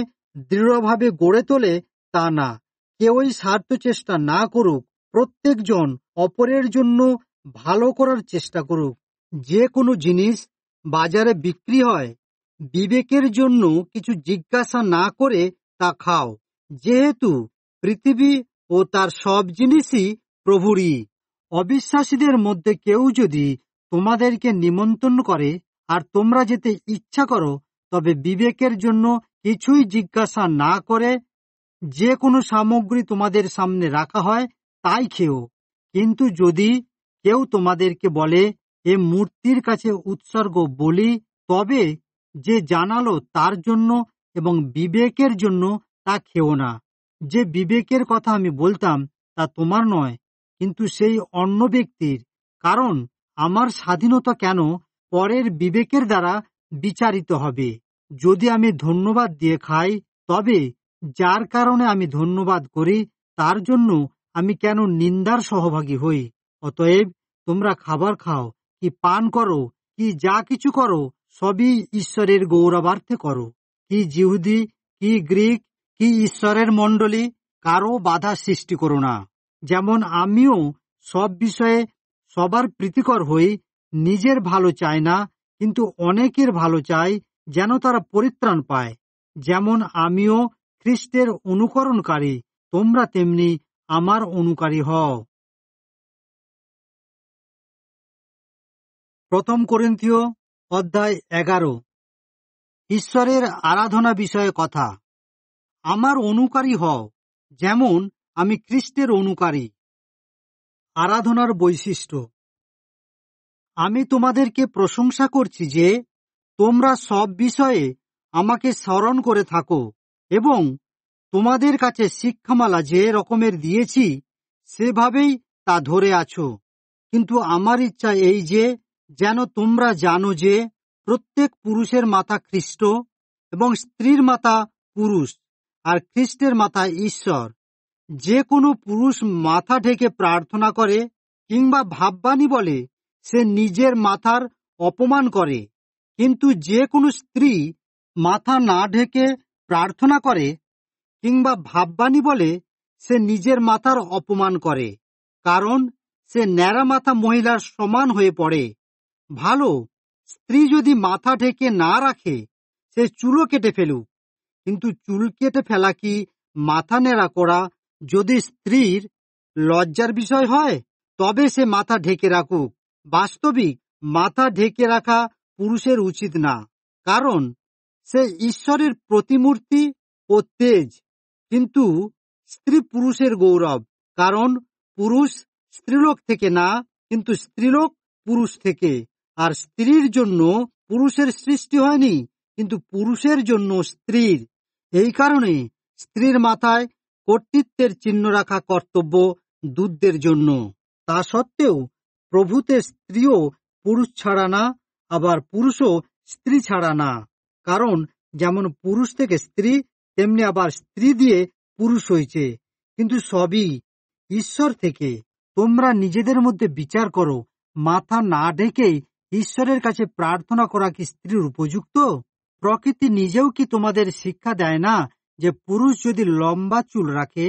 দৃঢ়ভাবে গড়ে তোলে তা না কেউই স্বার্থ চেষ্টা না করুক প্রত্যেকজন অপরের জন্য ভালো করার চেষ্টা করুক যে কোনো জিনিস বাজারে বিক্রি হয় বিবেকের জন্য কিছু জিজ্ঞাসা না করে তা খাও যেহেতু পৃথিবী ও তার সব জিনিসই প্রভুরই অবিশ্বাসীদের মধ্যে কেউ যদি তোমাদেরকে নিমন্ত্রণ করে আর তোমরা যেতে ইচ্ছা করো তবে বিবেকের জন্য কিছুই জিজ্ঞাসা না করে যে কোনো সামগ্রী তোমাদের সামনে রাখা হয় তাই খেও কিন্তু যদি কেউ তোমাদেরকে বলে এ মূর্তির কাছে উৎসর্গ বলি তবে যে জানালো তার জন্য এবং বিবেকের জন্য তা খেও না যে বিবেকের কথা আমি বলতাম তা তোমার নয় কিন্তু সেই অন্য ব্যক্তির কারণ আমার স্বাধীনতা কেন পরের বিবেকের দ্বারা বিচারিত হবে যদি আমি ধন্যবাদ দিয়ে খাই তবে যার কারণে আমি ধন্যবাদ করি তার জন্য আমি কেন নিন্দার সহভাগী হই অতএব তোমরা খাবার খাও কি পান করো কি যা কিছু করো সবই ঈশ্বরের গৌরবার্থে করো কি জিহুদি কি গ্রিক কি ঈশ্বরের মণ্ডলী কারো বাধা সৃষ্টি করো না যেমন আমিও সব বিষয়ে সবার প্রীতিকর হই নিজের ভালো চাই না কিন্তু অনেকের ভালো চাই যেন তারা পরিত্রাণ পায় যেমন আমিও খ্রিস্টের অনুকরণকারী তোমরা তেমনি আমার অনুকারী হও প্রথম করিন্থীয় অধ্যায় এগারো ঈশ্বরের আরাধনা বিষয়ে কথা আমার অনুকারী হও যেমন আমি খ্রিস্টের অনুকারী আরাধনার বৈশিষ্ট্য আমি তোমাদেরকে প্রশংসা করছি যে তোমরা সব বিষয়ে আমাকে স্মরণ করে থাকো এবং তোমাদের কাছে শিক্ষামালা যে রকমের দিয়েছি সেভাবেই তা ধরে আছো কিন্তু আমার ইচ্ছা এই যে যেন তোমরা জানো যে প্রত্যেক পুরুষের মাথা খ্রিস্ট এবং স্ত্রীর মাথা পুরুষ আর খ্রিস্টের মাথা ঈশ্বর যে কোনো পুরুষ মাথা ঢেকে প্রার্থনা করে কিংবা ভাববানি বলে সে নিজের মাথার অপমান করে কিন্তু যে কোনো স্ত্রী মাথা না ঢেকে প্রার্থনা করে কিংবা ভাববাণী বলে সে নিজের মাথার অপমান করে কারণ সে ন্যাড়া মাথা মহিলার সমান হয়ে পড়ে ভালো স্ত্রী যদি মাথা ঢেকে না রাখে সে চুলও কেটে ফেলুক কিন্তু চুল কেটে ফেলা কি মাথা নেড়া করা যদি স্ত্রীর লজ্জার বিষয় হয় তবে সে মাথা ঢেকে রাখুক বাস্তবিক মাথা ঢেকে রাখা পুরুষের উচিত না কারণ সে ঈশ্বরের প্রতিমূর্তি ও তেজ কিন্তু স্ত্রী পুরুষের গৌরব কারণ পুরুষ স্ত্রীলোক থেকে না কিন্তু স্ত্রীলোক পুরুষ থেকে আর স্ত্রীর জন্য পুরুষের সৃষ্টি হয়নি কিন্তু পুরুষের জন্য স্ত্রীর এই কারণে স্ত্রীর মাথায় কর্তৃত্বের চিহ্ন রাখা কর্তব্য দুধদের জন্য তা সত্ত্বেও প্রভূতের স্ত্রীও পুরুষ ছাড়া না আবার পুরুষও স্ত্রী ছাড়া না কারণ যেমন পুরুষ থেকে স্ত্রী তেমনি আবার স্ত্রী দিয়ে পুরুষ হয়েছে কিন্তু সবই ঈশ্বর থেকে তোমরা নিজেদের মধ্যে বিচার করো মাথা না ঢেকেই ঈশ্বরের কাছে প্রার্থনা করা কি স্ত্রীর উপযুক্ত প্রকৃতি নিজেও কি তোমাদের শিক্ষা দেয় না যে পুরুষ যদি লম্বা চুল রাখে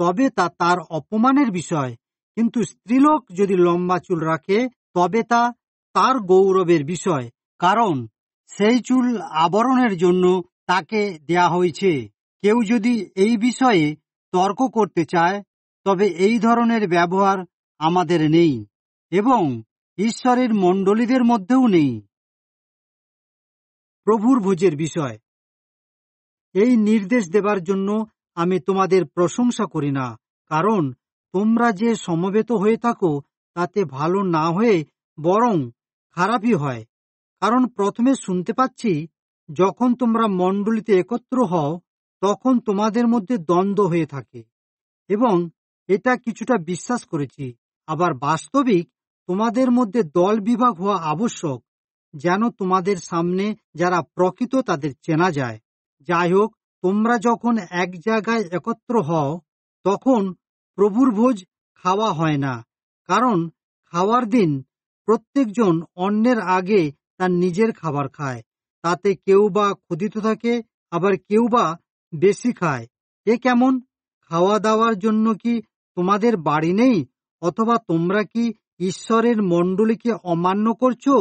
তবে তা তার অপমানের বিষয় কিন্তু স্ত্রীলোক যদি লম্বা চুল রাখে তবে তা তার গৌরবের বিষয় কারণ সেই চুল আবরণের জন্য তাকে দেয়া হয়েছে কেউ যদি এই বিষয়ে তর্ক করতে চায় তবে এই ধরনের ব্যবহার আমাদের নেই এবং ঈশ্বরের মণ্ডলীদের মধ্যেও নেই প্রভুর ভোজের বিষয় এই নির্দেশ দেবার জন্য আমি তোমাদের প্রশংসা করি না কারণ তোমরা যে সমবেত হয়ে থাকো তাতে ভালো না হয়ে বরং খারাপই হয় কারণ প্রথমে শুনতে পাচ্ছি যখন তোমরা মণ্ডলীতে একত্র হও তখন তোমাদের মধ্যে দ্বন্দ্ব হয়ে থাকে এবং এটা কিছুটা বিশ্বাস করেছি আবার বাস্তবিক তোমাদের মধ্যে দল বিভাগ হওয়া আবশ্যক যেন তোমাদের সামনে যারা প্রকৃত তাদের চেনা যায় যাই হোক তোমরা যখন এক জায়গায় একত্র হও তখন প্রভুর ভোজ খাওয়া হয় না কারণ খাওয়ার দিন প্রত্যেকজন অন্যের আগে তার নিজের খাবার খায় তাতে কেউ বা ক্ষুধিত থাকে আবার কেউ বা বেশি খায় এ কেমন খাওয়া দাওয়ার জন্য কি তোমাদের বাড়ি নেই অথবা তোমরা কি ঈশ্বরের মণ্ডলীকে অমান্য করছো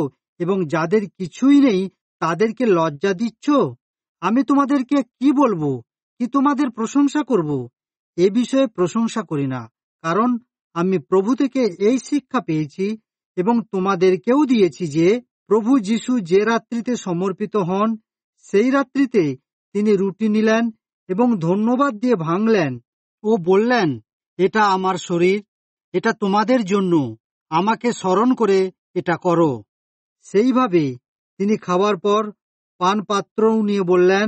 এবং যাদের কিছুই নেই তাদেরকে লজ্জা দিচ্ছ আমি তোমাদেরকে কি বলবো কি তোমাদের প্রশংসা করব এ বিষয়ে প্রশংসা করি না কারণ আমি প্রভু থেকে এই শিক্ষা পেয়েছি এবং তোমাদেরকেও দিয়েছি যে প্রভু যিশু যে রাত্রিতে সমর্পিত হন সেই রাত্রিতে তিনি রুটি নিলেন এবং ধন্যবাদ দিয়ে ভাঙলেন ও বললেন এটা আমার শরীর এটা তোমাদের জন্য আমাকে স্মরণ করে এটা করো সেইভাবে তিনি খাওয়ার পর পানপাত্রও নিয়ে বললেন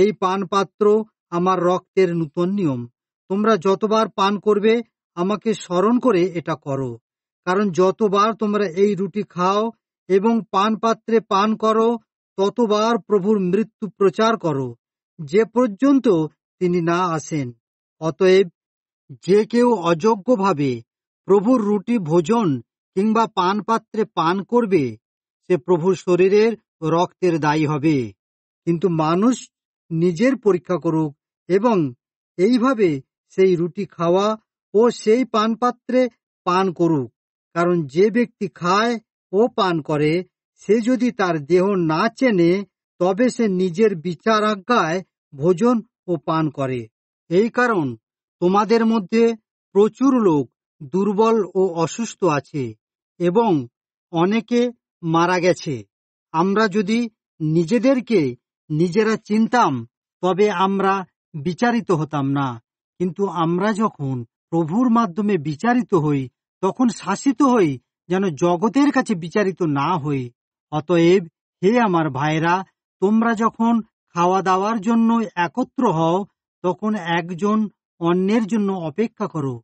এই পানপাত্র আমার রক্তের নূতন নিয়ম তোমরা যতবার পান করবে আমাকে স্মরণ করে এটা করো কারণ যতবার তোমরা এই রুটি খাও এবং পান পাত্রে পান করো ততবার প্রভুর মৃত্যু প্রচার করো যে পর্যন্ত তিনি না আসেন অতএব যে কেউ অযোগ্যভাবে প্রভুর রুটি ভোজন কিংবা পান পাত্রে পান করবে সে প্রভুর শরীরের রক্তের দায়ী হবে কিন্তু মানুষ নিজের পরীক্ষা করুক এবং এইভাবে সেই রুটি খাওয়া ও সেই পানপাত্রে পান করুক কারণ যে ব্যক্তি খায় ও পান করে সে যদি তার দেহ না চেনে তবে সে নিজের বিচারাজ্ঞায় ভোজন ও পান করে এই কারণ তোমাদের মধ্যে প্রচুর লোক দুর্বল ও অসুস্থ আছে এবং অনেকে মারা গেছে আমরা যদি নিজেদেরকে নিজেরা চিনতাম তবে আমরা বিচারিত হতাম না কিন্তু আমরা যখন প্রভুর মাধ্যমে বিচারিত হই তখন শাসিত হই যেন জগতের কাছে বিচারিত না হই অতএব হে আমার ভাইরা তোমরা যখন খাওয়া দাওয়ার জন্য একত্র হও তখন একজন অন্যের জন্য অপেক্ষা করো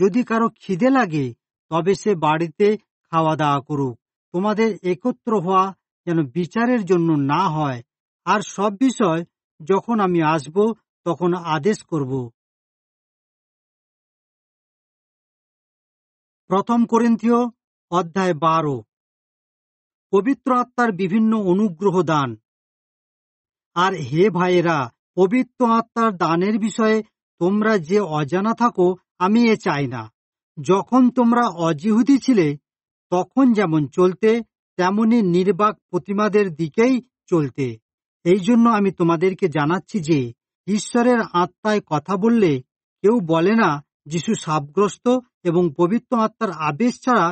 যদি কারো খিদে লাগে তবে সে বাড়িতে খাওয়া দাওয়া করুক তোমাদের একত্র হওয়া যেন বিচারের জন্য না হয় আর সব বিষয় যখন আমি আসব তখন আদেশ করব প্রথম করিন্থীয় অধ্যায় বারো পবিত্র আত্মার বিভিন্ন অনুগ্রহ দান আর হে ভাইয়েরা পবিত্র আত্মার দানের বিষয়ে তোমরা যে অজানা থাকো আমি এ চাই না যখন তোমরা অজিহুদি ছিলে তখন যেমন চলতে তেমনি নির্বাক প্রতিমাদের দিকেই চলতে এই জন্য আমি তোমাদেরকে জানাচ্ছি যে ঈশ্বরের আত্মায় কথা বললে কেউ বলে না যিশু সাবগ্রস্ত এবং পবিত্র আত্মার আবেশ ছাড়া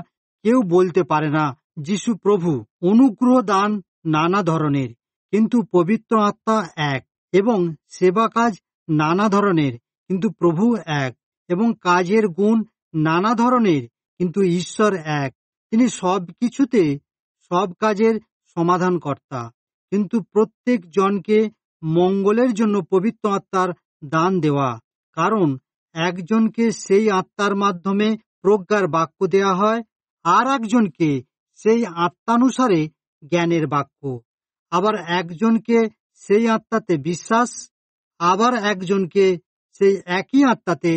কেউ বলতে পারে না যিশু প্রভু অনুগ্রহ দান নানা ধরনের কিন্তু পবিত্র আত্মা এক এবং সেবা কাজ নানা ধরনের কিন্তু প্রভু এক এবং কাজের গুণ নানা ধরনের কিন্তু ঈশ্বর এক তিনি সব কিছুতে সব কাজের সমাধানকর্তা কিন্তু প্রত্যেক জনকে মঙ্গলের জন্য পবিত্র আত্মার দান দেওয়া কারণ একজনকে সেই আত্মার মাধ্যমে প্রজ্ঞার বাক্য দেয়া হয় আর একজনকে সেই আত্মানুসারে জ্ঞানের বাক্য আবার একজনকে সেই আত্মাতে বিশ্বাস আবার একজনকে সেই একই আত্মাতে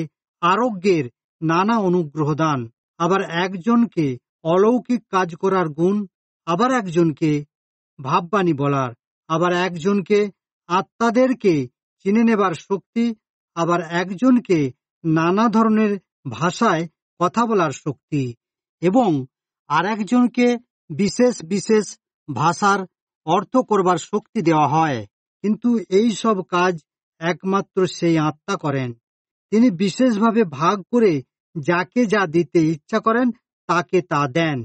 আরোগ্যের নানা অনুগ্রহ দান আবার একজনকে অলৌকিক কাজ করার গুণ আবার একজনকে ভাববাণী বলার আবার একজনকে আত্মাদেরকে চিনে নেবার শক্তি আবার একজনকে নানা ধরনের ভাষায় কথা বলার শক্তি এবং আর একজনকে বিশেষ বিশেষ ভাষার অর্থ করবার শক্তি দেওয়া হয় কিন্তু এই সব কাজ একমাত্র সেই আত্মা করেন তিনি বিশেষভাবে ভাগ করে যাকে যা দিতে ইচ্ছা করেন তাকে তা দেন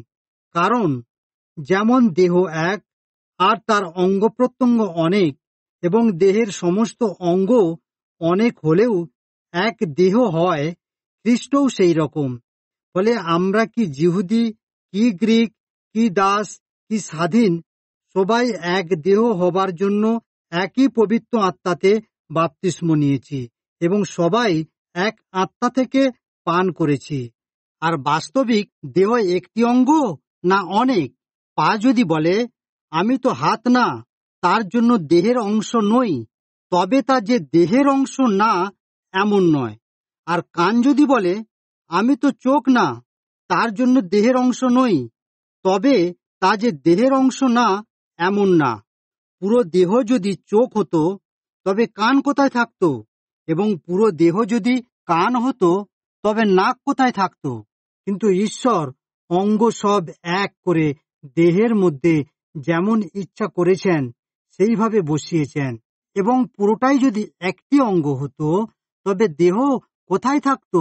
কারণ যেমন দেহ এক আর তার অঙ্গ প্রত্যঙ্গ অনেক এবং দেহের সমস্ত অঙ্গ অনেক হলেও এক দেহ হয় খ্রিস্টও সেই রকম ফলে আমরা কি জিহুদি কি গ্রিক কি দাস কি স্বাধীন সবাই এক দেহ হবার জন্য একই পবিত্র আত্মাতে বাপতিস্ম নিয়েছি এবং সবাই এক আত্মা থেকে পান করেছি আর বাস্তবিক দেহ একটি অঙ্গ না অনেক পা যদি বলে আমি তো হাত না তার জন্য দেহের অংশ নই তবে তা যে দেহের অংশ না এমন নয় আর কান যদি বলে আমি তো চোখ না তার জন্য দেহের অংশ নই তবে তা যে দেহের অংশ না এমন না পুরো দেহ যদি চোখ হতো তবে কান কোথায় থাকতো এবং পুরো দেহ যদি কান হতো তবে নাক কোথায় থাকতো কিন্তু ঈশ্বর অঙ্গ সব এক করে দেহের মধ্যে যেমন ইচ্ছা করেছেন সেইভাবে বসিয়েছেন এবং পুরোটাই যদি একটি অঙ্গ হতো তবে দেহ কোথায় থাকতো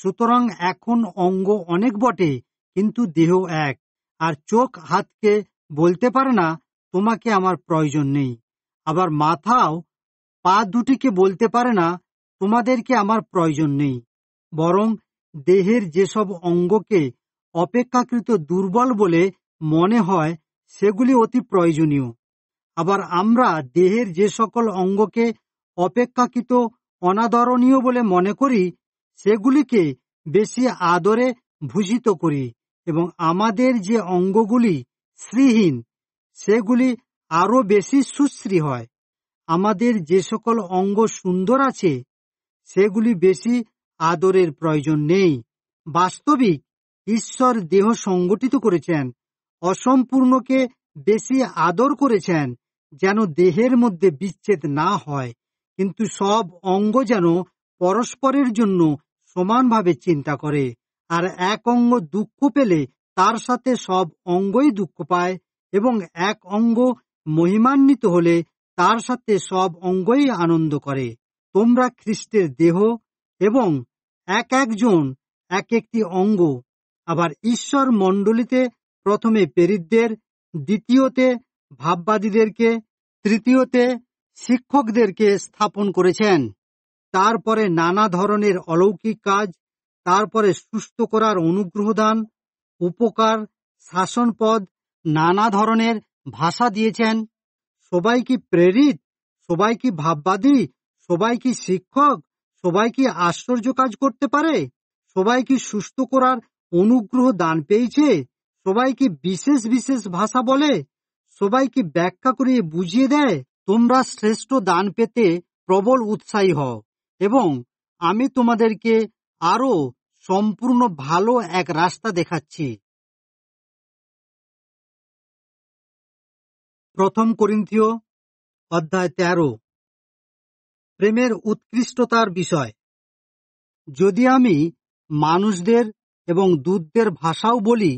সুতরাং এখন অঙ্গ অনেক বটে কিন্তু দেহ এক আর চোখ হাতকে বলতে পারে না তোমাকে আমার প্রয়োজন নেই আবার মাথাও পা দুটিকে বলতে পারে না তোমাদেরকে আমার প্রয়োজন নেই বরং দেহের যেসব অঙ্গকে অপেক্ষাকৃত দুর্বল বলে মনে হয় সেগুলি অতি প্রয়োজনীয় আবার আমরা দেহের যে সকল অঙ্গকে অপেক্ষাকৃত অনাদরণীয় বলে মনে করি সেগুলিকে বেশি আদরে ভূষিত করি এবং আমাদের যে অঙ্গগুলি শ্রীহীন সেগুলি আরও বেশি সুশ্রী হয় আমাদের যে সকল অঙ্গ সুন্দর আছে সেগুলি বেশি আদরের প্রয়োজন নেই বাস্তবিক ঈশ্বর দেহ সংগঠিত করেছেন অসম্পূর্ণকে বেশি আদর করেছেন যেন দেহের মধ্যে বিচ্ছেদ না হয় কিন্তু সব অঙ্গ যেন পরস্পরের জন্য সমানভাবে চিন্তা করে আর এক অঙ্গ দুঃখ পেলে তার সাথে সব অঙ্গই দুঃখ পায় এবং এক অঙ্গ মহিমান্বিত হলে তার সাথে সব অঙ্গই আনন্দ করে তোমরা খ্রিস্টের দেহ এবং এক একজন এক একটি অঙ্গ আবার ঈশ্বর মণ্ডলীতে প্রথমে পেরিতদের দ্বিতীয়তে ভাববাদীদেরকে তৃতীয়তে শিক্ষকদেরকে স্থাপন করেছেন তারপরে নানা ধরনের অলৌকিক কাজ তারপরে সুস্থ করার অনুগ্রহ দান উপকার শাসনপদ নানা ধরনের ভাষা দিয়েছেন সবাই কি প্রেরিত সবাই কি ভাববাদী সবাই কি শিক্ষক সবাই কি আশ্চর্য কাজ করতে পারে সবাই কি সুস্থ করার অনুগ্রহ দান পেয়েছে সবাই কি বিশেষ বিশেষ ভাষা বলে সবাই কি ব্যাখ্যা করিয়ে বুঝিয়ে দেয় তোমরা শ্রেষ্ঠ দান পেতে প্রবল উৎসাহী হও এবং আমি তোমাদেরকে আরো সম্পূর্ণ ভালো এক রাস্তা দেখাচ্ছি প্রথম করিন্থীয় অধ্যায় তেরো প্রেমের উৎকৃষ্টতার বিষয় যদি আমি মানুষদের এবং দূতদের ভাষাও বলি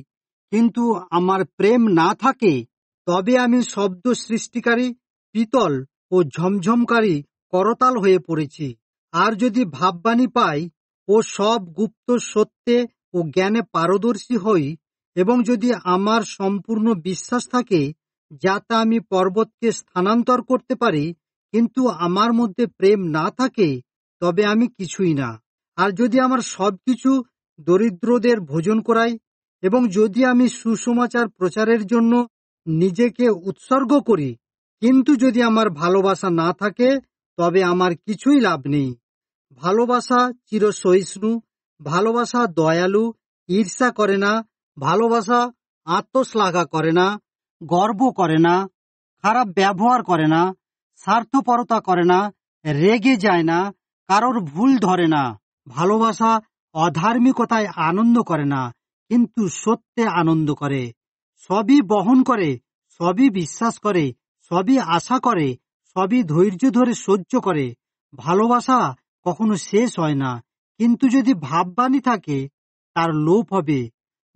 কিন্তু আমার প্রেম না থাকে তবে আমি শব্দ সৃষ্টিকারী পিতল ও ঝমঝমকারী করতাল হয়ে পড়েছি আর যদি ভাববাণী পাই ও সব গুপ্ত সত্যে ও জ্ঞানে পারদর্শী হই এবং যদি আমার সম্পূর্ণ বিশ্বাস থাকে যাতে আমি পর্বতকে স্থানান্তর করতে পারি কিন্তু আমার মধ্যে প্রেম না থাকে তবে আমি কিছুই না আর যদি আমার সবকিছু দরিদ্রদের ভোজন করাই এবং যদি আমি সুসমাচার প্রচারের জন্য নিজেকে উৎসর্গ করি কিন্তু যদি আমার ভালোবাসা না থাকে তবে আমার কিছুই লাভ নেই ভালোবাসা চিরসহিষ্ণু ভালোবাসা দয়ালু ঈর্ষা করে না ভালোবাসা আত্মশ্লাঘা করে না গর্ব করে না খারাপ ব্যবহার করে না স্বার্থপরতা করে না রেগে যায় না কারোর ভুল ধরে না ভালোবাসা অধার্মিকতায় আনন্দ করে না কিন্তু সত্যে আনন্দ করে সবই বহন করে সবই বিশ্বাস করে সবই আশা করে সবই ধৈর্য ধরে সহ্য করে ভালোবাসা কখনো শেষ হয় না কিন্তু যদি ভাববাণী থাকে তার লোপ হবে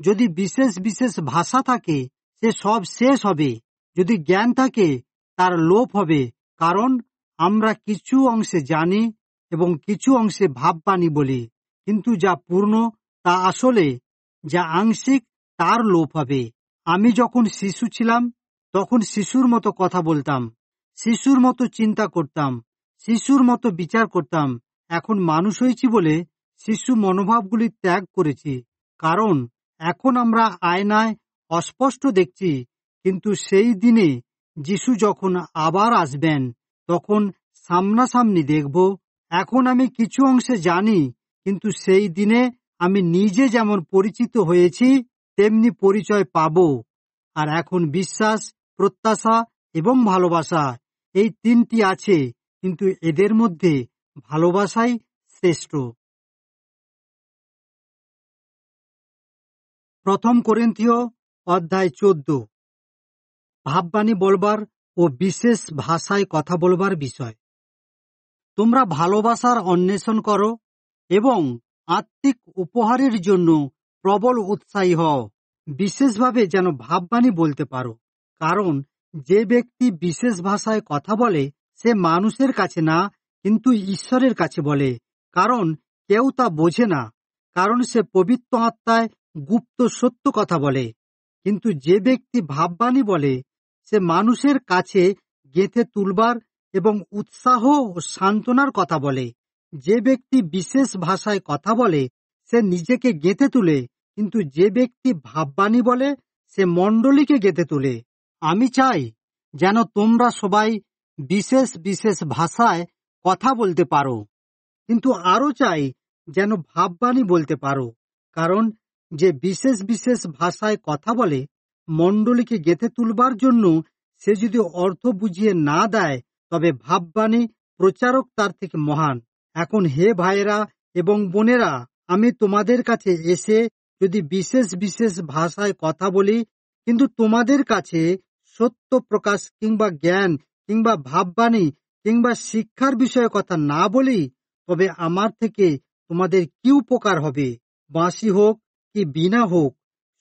যদি বিশেষ বিশেষ ভাষা থাকে সে সব শেষ হবে যদি জ্ঞান থাকে তার লোপ হবে কারণ আমরা কিছু অংশে জানি এবং কিছু অংশে ভাববাণী বলি কিন্তু যা পূর্ণ তা আসলে যা আংশিক তার লোপ হবে আমি যখন শিশু ছিলাম তখন শিশুর মতো কথা বলতাম শিশুর মতো চিন্তা করতাম শিশুর মতো বিচার করতাম এখন মানুষ হয়েছি বলে শিশু মনোভাবগুলি ত্যাগ করেছি কারণ এখন আমরা আয়নায় অস্পষ্ট দেখছি কিন্তু সেই দিনে যিশু যখন আবার আসবেন তখন সামনাসামনি দেখব এখন আমি কিছু অংশে জানি কিন্তু সেই দিনে আমি নিজে যেমন পরিচিত হয়েছি তেমনি পরিচয় পাব আর এখন বিশ্বাস প্রত্যাশা এবং ভালোবাসা এই তিনটি আছে কিন্তু এদের মধ্যে ভালোবাসাই শ্রেষ্ঠ প্রথম করিন্থীয় অধ্যায় চোদ্দ ভাববাণী বলবার ও বিশেষ ভাষায় কথা বলবার বিষয় তোমরা ভালোবাসার অন্বেষণ করো এবং আত্মিক উপহারের জন্য প্রবল উৎসাহী হও বিশেষভাবে যেন ভাববাণী বলতে পারো কারণ যে ব্যক্তি বিশেষ ভাষায় কথা বলে সে মানুষের কাছে না কিন্তু ঈশ্বরের কাছে বলে কারণ কেউ তা বোঝে না কারণ সে পবিত্র আত্মায় গুপ্ত সত্য কথা বলে কিন্তু যে ব্যক্তি ভাববাণী বলে সে মানুষের কাছে গেঁথে তুলবার এবং উৎসাহ ও সান্ত্বনার কথা বলে যে ব্যক্তি বিশেষ ভাষায় কথা বলে সে নিজেকে গেঁথে তুলে কিন্তু যে ব্যক্তি ভাববাণী বলে সে মণ্ডলীকে গেঁথে তুলে আমি চাই যেন তোমরা সবাই বিশেষ বিশেষ ভাষায় কথা বলতে পারো কিন্তু আরো চাই যেন ভাববাণী বলতে পারো কারণ যে বিশেষ বিশেষ ভাষায় কথা বলে মণ্ডলীকে গেঁথে তুলবার জন্য সে যদি অর্থ বুঝিয়ে না দেয় তবে ভাববাণী প্রচারক তার থেকে মহান এখন হে ভাইয়েরা এবং বোনেরা আমি তোমাদের কাছে এসে যদি বিশেষ বিশেষ ভাষায় কথা বলি কিন্তু তোমাদের কাছে সত্য প্রকাশ কিংবা জ্ঞান কিংবা ভাববাণী কিংবা শিক্ষার বিষয়ে কথা না বলি তবে আমার থেকে তোমাদের কি উপকার হবে বাঁশি হোক কি বিনা হোক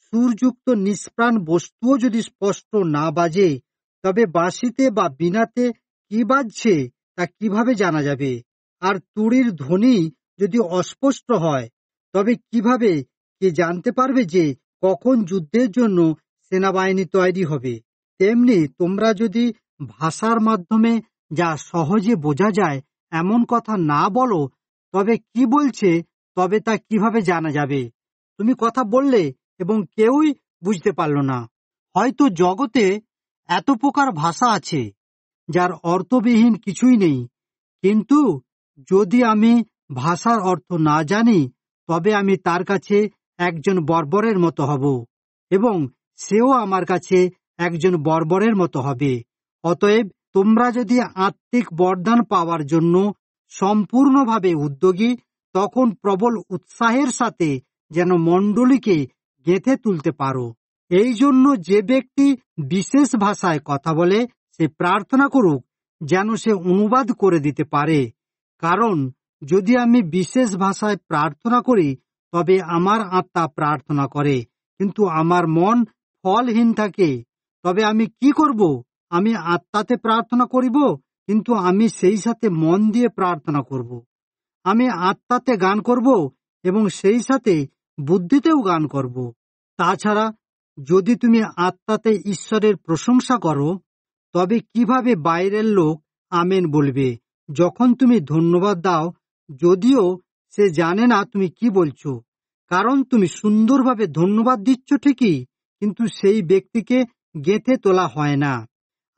সুরযুক্ত নিষ্প্রাণ বস্তুও যদি স্পষ্ট না বাজে তবে বাঁশিতে বা বিনাতে কি বাজছে তা কিভাবে জানা যাবে আর তুড়ির ধ্বনি যদি অস্পষ্ট হয় তবে কিভাবে কে জানতে পারবে যে কখন যুদ্ধের জন্য সেনাবাহিনী তৈরি হবে তেমনি তোমরা যদি ভাষার মাধ্যমে যা সহজে বোঝা যায় এমন কথা না বলো তবে কি বলছে তবে তা কিভাবে জানা যাবে তুমি কথা বললে এবং কেউই বুঝতে পারল না হয়তো জগতে এত প্রকার ভাষা আছে যার অর্থবিহীন কিছুই নেই কিন্তু যদি আমি ভাষার অর্থ না জানি তবে আমি তার কাছে একজন বর্বরের মতো হব এবং সেও আমার কাছে একজন বর্বরের মতো হবে অতএব তোমরা যদি আত্মিক বরদান পাওয়ার জন্য সম্পূর্ণভাবে উদ্যোগী তখন প্রবল উৎসাহের সাথে যেন মণ্ডলীকে গেঁথে তুলতে পারো এই জন্য যে ব্যক্তি বিশেষ ভাষায় কথা বলে সে প্রার্থনা করুক যেন সে অনুবাদ করে দিতে পারে কারণ যদি আমি বিশেষ ভাষায় প্রার্থনা করি তবে আমার আত্মা প্রার্থনা করে কিন্তু আমার মন ফলহীন থাকে তবে আমি কি করব আমি আত্মাতে প্রার্থনা করিব কিন্তু আমি সেই সাথে মন দিয়ে প্রার্থনা করব। আমি আত্মাতে গান করব এবং সেই সাথে বুদ্ধিতেও গান করব। তাছাড়া যদি তুমি আত্মাতে ঈশ্বরের প্রশংসা করো তবে কিভাবে বাইরের লোক আমেন বলবে যখন তুমি ধন্যবাদ দাও যদিও সে জানে না তুমি কি বলছো কারণ তুমি সুন্দরভাবে ধন্যবাদ দিচ্ছ ঠিকই কিন্তু সেই ব্যক্তিকে গেঁথে তোলা হয় না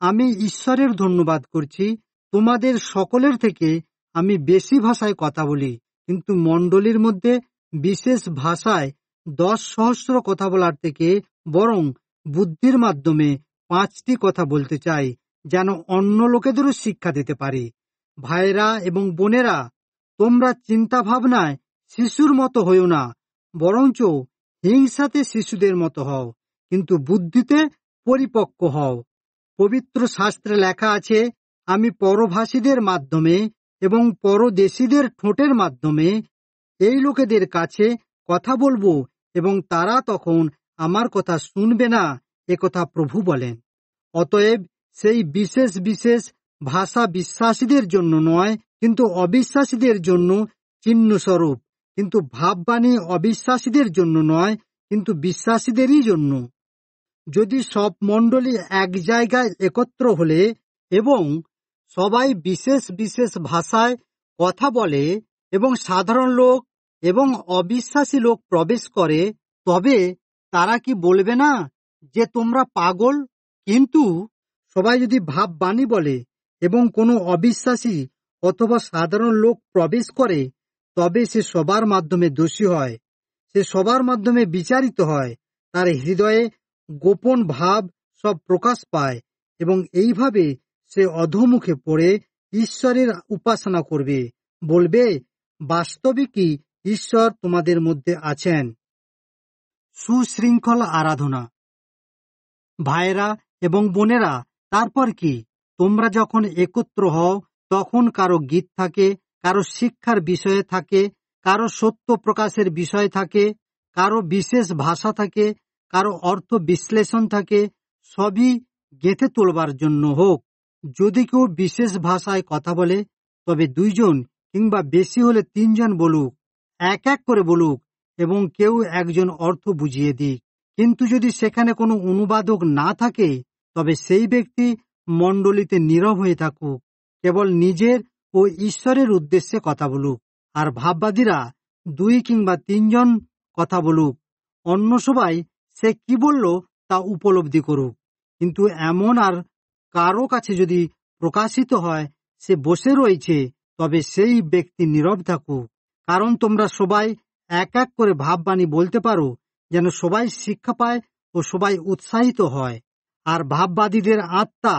আমি ঈশ্বরের ধন্যবাদ করছি তোমাদের সকলের থেকে আমি বেশি ভাষায় কথা বলি কিন্তু মণ্ডলীর মধ্যে বিশেষ ভাষায় দশ সহস্র কথা বলার থেকে বরং বুদ্ধির মাধ্যমে পাঁচটি কথা বলতে চাই যেন অন্য লোকেদেরও শিক্ষা দিতে পারি ভাইরা এবং বোনেরা তোমরা চিন্তা ভাবনায় শিশুর মতো হইও না বরঞ্চ হিংসাতে শিশুদের মতো হও কিন্তু বুদ্ধিতে পরিপক্ক হও পবিত্র শাস্ত্রে লেখা আছে আমি পরভাষীদের মাধ্যমে এবং পরদেশীদের ঠোঁটের মাধ্যমে এই লোকেদের কাছে কথা বলবো এবং তারা তখন আমার কথা শুনবে না একথা প্রভু বলেন অতএব সেই বিশেষ বিশেষ ভাষা বিশ্বাসীদের জন্য নয় কিন্তু অবিশ্বাসীদের জন্য চিহ্নস্বরূপ কিন্তু ভাববাণী অবিশ্বাসীদের জন্য নয় কিন্তু বিশ্বাসীদেরই জন্য যদি সব মণ্ডলী এক জায়গায় একত্র হলে এবং সবাই বিশেষ বিশেষ ভাষায় কথা বলে এবং সাধারণ লোক এবং অবিশ্বাসী লোক প্রবেশ করে তবে তারা কি বলবে না যে তোমরা পাগল কিন্তু সবাই যদি ভাব বাণী বলে এবং কোনো অবিশ্বাসী অথবা সাধারণ লোক প্রবেশ করে তবে সে সবার মাধ্যমে দোষী হয় সে সবার মাধ্যমে বিচারিত হয় তার হৃদয়ে গোপন ভাব সব প্রকাশ পায় এবং এইভাবে সে অধমুখে পড়ে ঈশ্বরের উপাসনা করবে বলবে বাস্তবিকই ঈশ্বর তোমাদের মধ্যে আছেন সুশৃঙ্খল আরাধনা ভাইরা এবং বোনেরা তারপর কি তোমরা যখন একত্র হও তখন কারো গীত থাকে কারো শিক্ষার বিষয়ে থাকে কারো সত্য প্রকাশের বিষয় থাকে কারো বিশেষ ভাষা থাকে কারো অর্থ বিশ্লেষণ থাকে সবই গেঁথে তোলবার জন্য হোক যদি কেউ বিশেষ ভাষায় কথা বলে তবে দুইজন কিংবা বেশি হলে তিনজন বলুক এক এক করে বলুক এবং কেউ একজন অর্থ বুঝিয়ে দিক কিন্তু যদি সেখানে কোনো অনুবাদক না থাকে তবে সেই ব্যক্তি মণ্ডলীতে নীরব হয়ে থাকুক কেবল নিজের ও ঈশ্বরের উদ্দেশ্যে কথা বলুক আর ভাববাদীরা দুই কিংবা তিনজন কথা বলুক অন্য সবাই সে কি বলল তা উপলব্ধি করুক কিন্তু এমন আর কারো কাছে যদি প্রকাশিত হয় সে বসে রয়েছে তবে সেই ব্যক্তি নীরব থাকুক কারণ তোমরা সবাই এক এক করে ভাববাণী বলতে পারো যেন সবাই শিক্ষা পায় ও সবাই উৎসাহিত হয় আর ভাববাদীদের আত্মা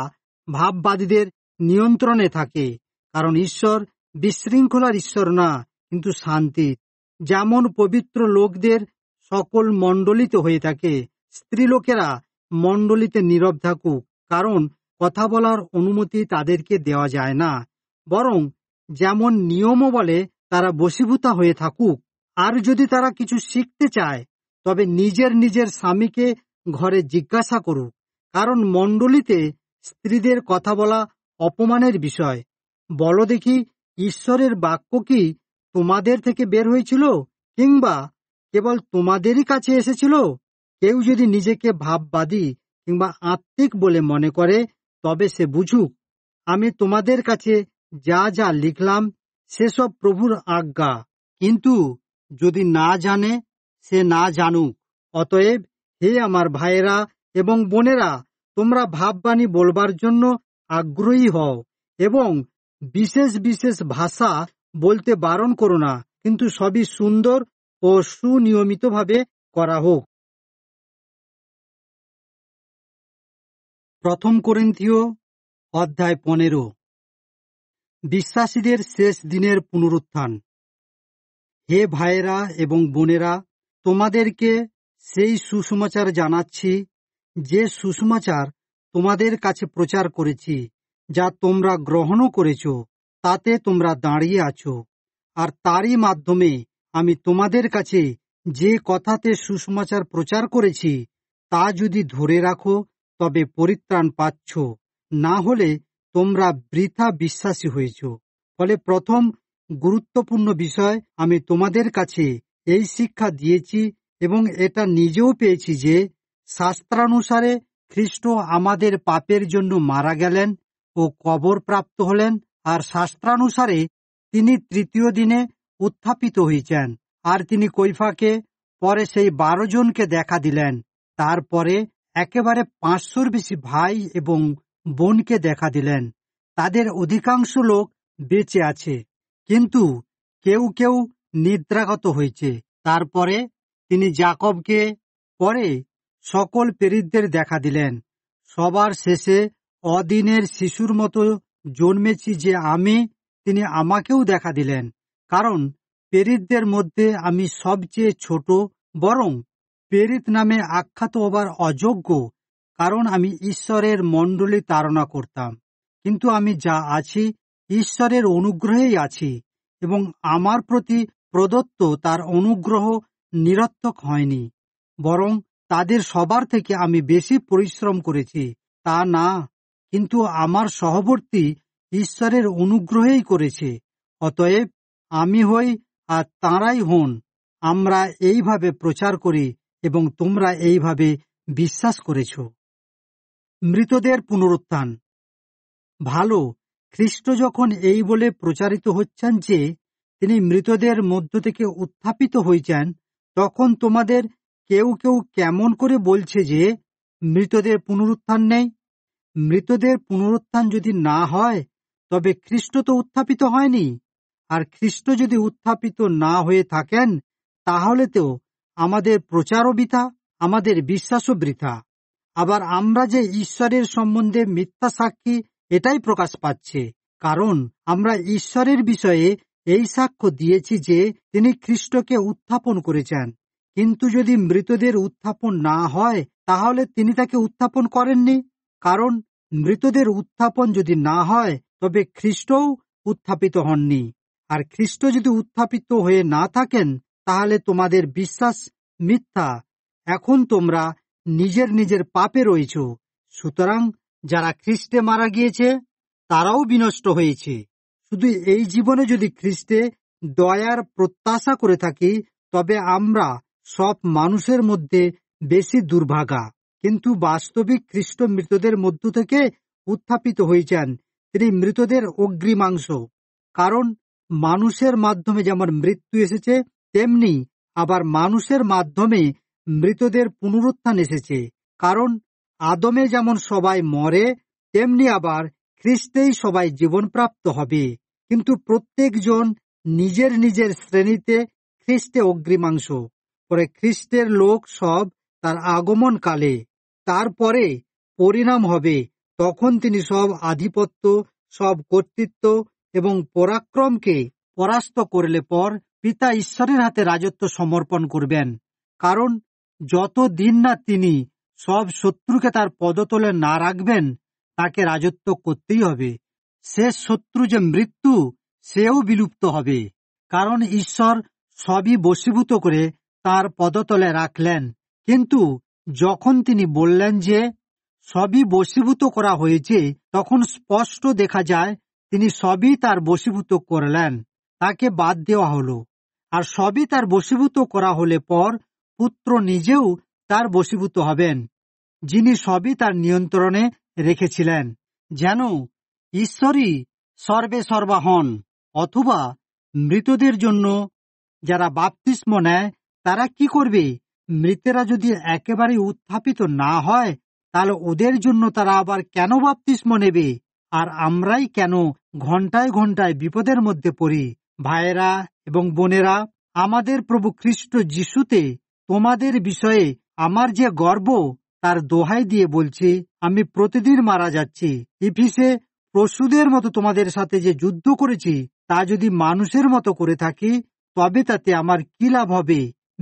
ভাববাদীদের নিয়ন্ত্রণে থাকে কারণ ঈশ্বর বিশৃঙ্খলার ঈশ্বর না কিন্তু শান্তি যেমন পবিত্র লোকদের সকল মণ্ডলিত হয়ে থাকে স্ত্রীলোকেরা মণ্ডলিতে নীরব থাকুক কারণ কথা বলার অনুমতি তাদেরকে দেওয়া যায় না বরং যেমন নিয়মও বলে তারা বসীভূতা হয়ে থাকুক আর যদি তারা কিছু শিখতে চায় তবে নিজের নিজের স্বামীকে ঘরে জিজ্ঞাসা করুক কারণ মণ্ডলিতে স্ত্রীদের কথা বলা অপমানের বিষয় বলো দেখি ঈশ্বরের বাক্য কি তোমাদের থেকে বের হয়েছিল কিংবা কেবল তোমাদেরই কাছে এসেছিল কেউ যদি নিজেকে ভাববাদী কিংবা আত্মিক বলে মনে করে তবে সে বুঝুক আমি তোমাদের কাছে যা যা লিখলাম সেসব প্রভুর আজ্ঞা কিন্তু যদি না জানে সে না জানুক অতএব হে আমার ভাইয়েরা এবং বোনেরা তোমরা ভাববাণী বলবার জন্য আগ্রহী হও এবং বিশেষ বিশেষ ভাষা বলতে বারণ করো না কিন্তু সবই সুন্দর ও সুনিয়মিতভাবে করা হোক। প্রথম করিন্থীয় অধ্যায় পনেরো বিশ্বাসীদের শেষ দিনের পুনরুত্থান হে ভাইয়েরা এবং বোনেরা তোমাদেরকে সেই সুসমাচার জানাচ্ছি যে সুসমাচার তোমাদের কাছে প্রচার করেছি যা তোমরা গ্রহণও করেছ তাতে তোমরা দাঁড়িয়ে আছো আর তারই মাধ্যমে আমি তোমাদের কাছে যে কথাতে সুসমাচার প্রচার করেছি তা যদি ধরে রাখো তবে পরিত্রাণ পাচ্ছ না হলে তোমরা বৃথা বিশ্বাসী হয়েছ ফলে প্রথম গুরুত্বপূর্ণ বিষয় আমি তোমাদের কাছে এই শিক্ষা দিয়েছি এবং এটা নিজেও পেয়েছি যে শাস্ত্রানুসারে খ্রিস্ট আমাদের পাপের জন্য মারা গেলেন ও কবর প্রাপ্ত হলেন আর শাস্ত্রানুসারে তিনি তৃতীয় দিনে উত্থাপিত হইছেন আর তিনি কৈফাকে পরে সেই বারো জনকে দেখা দিলেন তারপরে একেবারে পাঁচশোর বেশি ভাই এবং বোনকে দেখা দিলেন তাদের অধিকাংশ লোক বেঁচে আছে কিন্তু কেউ কেউ নিদ্রাগত হয়েছে তারপরে তিনি জাকবকে পরে সকল পেরিতদের দেখা দিলেন সবার শেষে অদিনের শিশুর মতো জন্মেছি যে আমি তিনি আমাকেও দেখা দিলেন কারণ পেরিতদের মধ্যে আমি সবচেয়ে ছোট বরং পেরিত নামে আখ্যাত হবার অযোগ্য কারণ আমি ঈশ্বরের মণ্ডলী তারণা করতাম কিন্তু আমি যা আছি ঈশ্বরের অনুগ্রহেই আছি এবং আমার প্রতি প্রদত্ত তার অনুগ্রহ নিরত্তক হয়নি বরং তাদের সবার থেকে আমি বেশি পরিশ্রম করেছি তা না কিন্তু আমার সহবর্তী ঈশ্বরের অনুগ্রহেই করেছে অতএব আমি হই আর তাঁরাই হন আমরা এইভাবে প্রচার করি এবং তোমরা এইভাবে বিশ্বাস করেছ মৃতদের পুনরুত্থান ভালো খ্রিস্ট যখন এই বলে প্রচারিত হচ্ছেন যে তিনি মৃতদের মধ্য থেকে উত্থাপিত হয়েছেন তখন তোমাদের কেউ কেউ কেমন করে বলছে যে মৃতদের পুনরুত্থান নেই মৃতদের পুনরুত্থান যদি না হয় তবে খ্রিস্ট তো উত্থাপিত হয়নি আর খ্রিস্ট যদি উত্থাপিত না হয়ে থাকেন তাহলে তো আমাদের প্রচারও বৃথা আমাদের বিশ্বাসও বৃথা আবার আমরা যে ঈশ্বরের সম্বন্ধে মিথ্যা সাক্ষী এটাই প্রকাশ পাচ্ছে কারণ আমরা ঈশ্বরের বিষয়ে এই সাক্ষ্য দিয়েছি যে তিনি খ্রিস্টকে উত্থাপন করেছেন কিন্তু যদি মৃতদের উত্থাপন না হয় তাহলে তিনি তাকে উত্থাপন করেননি কারণ মৃতদের উত্থাপন যদি না হয় তবে খ্রিস্টও উত্থাপিত হননি আর খ্রিস্ট যদি উত্থাপিত হয়ে না থাকেন তাহলে তোমাদের বিশ্বাস মিথ্যা এখন তোমরা নিজের নিজের পাপে রয়েছ সুতরাং যারা খ্রিস্টে মারা গিয়েছে তারাও বিনষ্ট হয়েছে শুধু এই জীবনে যদি খ্রিস্টে দয়ার প্রত্যাশা করে থাকি তবে আমরা সব মানুষের মধ্যে বেশি দুর্ভাগা কিন্তু বাস্তবিক খ্রিস্ট মৃতদের মধ্য থেকে উত্থাপিত হয়েছেন তিনি মৃতদের অগ্রিমাংশ কারণ মানুষের মাধ্যমে যেমন মৃত্যু এসেছে তেমনি আবার মানুষের মাধ্যমে মৃতদের পুনরুত্থান এসেছে কারণ আদমে যেমন সবাই মরে তেমনি আবার খ্রিস্টেই সবাই জীবনপ্রাপ্ত হবে কিন্তু প্রত্যেকজন নিজের নিজের শ্রেণীতে খ্রিস্টে অগ্রিমাংশ পরে খ্রিস্টের লোক সব তার আগমন কালে তারপরে পরিণাম হবে তখন তিনি সব আধিপত্য সব কর্তৃত্ব এবং পরাক্রমকে পরাস্ত করলে পর পিতা ঈশ্বরের হাতে রাজত্ব সমর্পণ করবেন কারণ যত দিন না তিনি সব শত্রুকে তার পদতলে না রাখবেন তাকে রাজত্ব করতেই হবে শেষ শত্রু যে মৃত্যু সেও বিলুপ্ত হবে কারণ ঈশ্বর সবই বসীভূত করে তার পদতলে রাখলেন কিন্তু যখন তিনি বললেন যে সবই বসীভূত করা হয়েছে তখন স্পষ্ট দেখা যায় তিনি সবই তার বসীভূত করলেন তাকে বাদ দেওয়া হল আর সবই তার বসীভূত করা হলে পর পুত্র নিজেও তার বসীভূত হবেন যিনি সবই তার নিয়ন্ত্রণে রেখেছিলেন যেন ঈশ্বরই সর্বে সর্বা হন অথবা মৃতদের জন্য যারা বাপতিস্ম নেয় তারা কি করবে মৃতেরা যদি একেবারে উত্থাপিত না হয় তাহলে ওদের জন্য তারা আবার কেন বাপতিস্ম নেবে আর আমরাই কেন ঘন্টায় ঘন্টায় বিপদের মধ্যে পড়ি ভাইয়েরা এবং বোনেরা আমাদের প্রভু খ্রিস্ট যিশুতে তোমাদের বিষয়ে আমার যে গর্ব তার দোহাই দিয়ে বলছি আমি প্রতিদিন মারা যাচ্ছি ইফিসে পশুদের মতো তোমাদের সাথে যে যুদ্ধ করেছি তা যদি মানুষের মতো করে থাকি তবে তাতে আমার কি লাভ হবে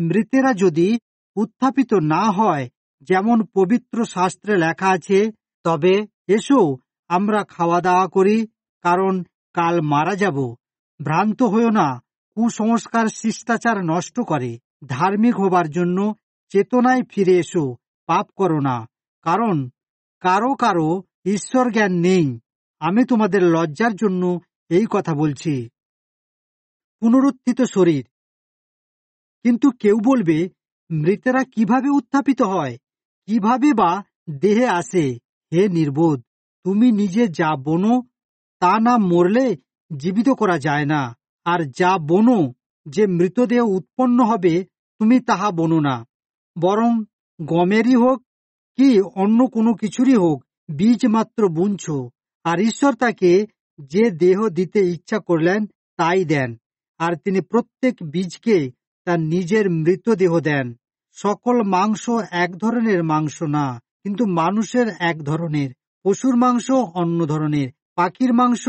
মৃতেরা যদি উত্থাপিত না হয় যেমন পবিত্র শাস্ত্রে লেখা আছে তবে এসো আমরা খাওয়া দাওয়া করি কারণ কাল মারা যাব ভ্রান্ত হয়েও না কুসংস্কার শিষ্টাচার নষ্ট করে ধার্মিক হবার জন্য চেতনায় ফিরে এসো পাপ করো না কারণ কারো কারো ঈশ্বর জ্ঞান নেই আমি তোমাদের লজ্জার জন্য এই কথা বলছি পুনরুত্থিত শরীর কিন্তু কেউ বলবে মৃতেরা কিভাবে উত্থাপিত হয় কিভাবে বা দেহে আসে হে নির্বোধ তুমি নিজে যা বোনো তা না মরলে জীবিত করা যায় না আর যা বোনো যে মৃতদেহ উৎপন্ন হবে তুমি তাহা বোনো না বরং গমেরই হোক কি অন্য কোনো কিছুরই হোক বীজ মাত্র বুনছ আর ঈশ্বর তাকে যে দেহ দিতে ইচ্ছা করলেন তাই দেন আর তিনি প্রত্যেক বীজকে তার নিজের মৃতদেহ দেন সকল মাংস এক ধরনের মাংস না কিন্তু মানুষের এক ধরনের পশুর মাংস অন্য ধরনের পাখির মাংস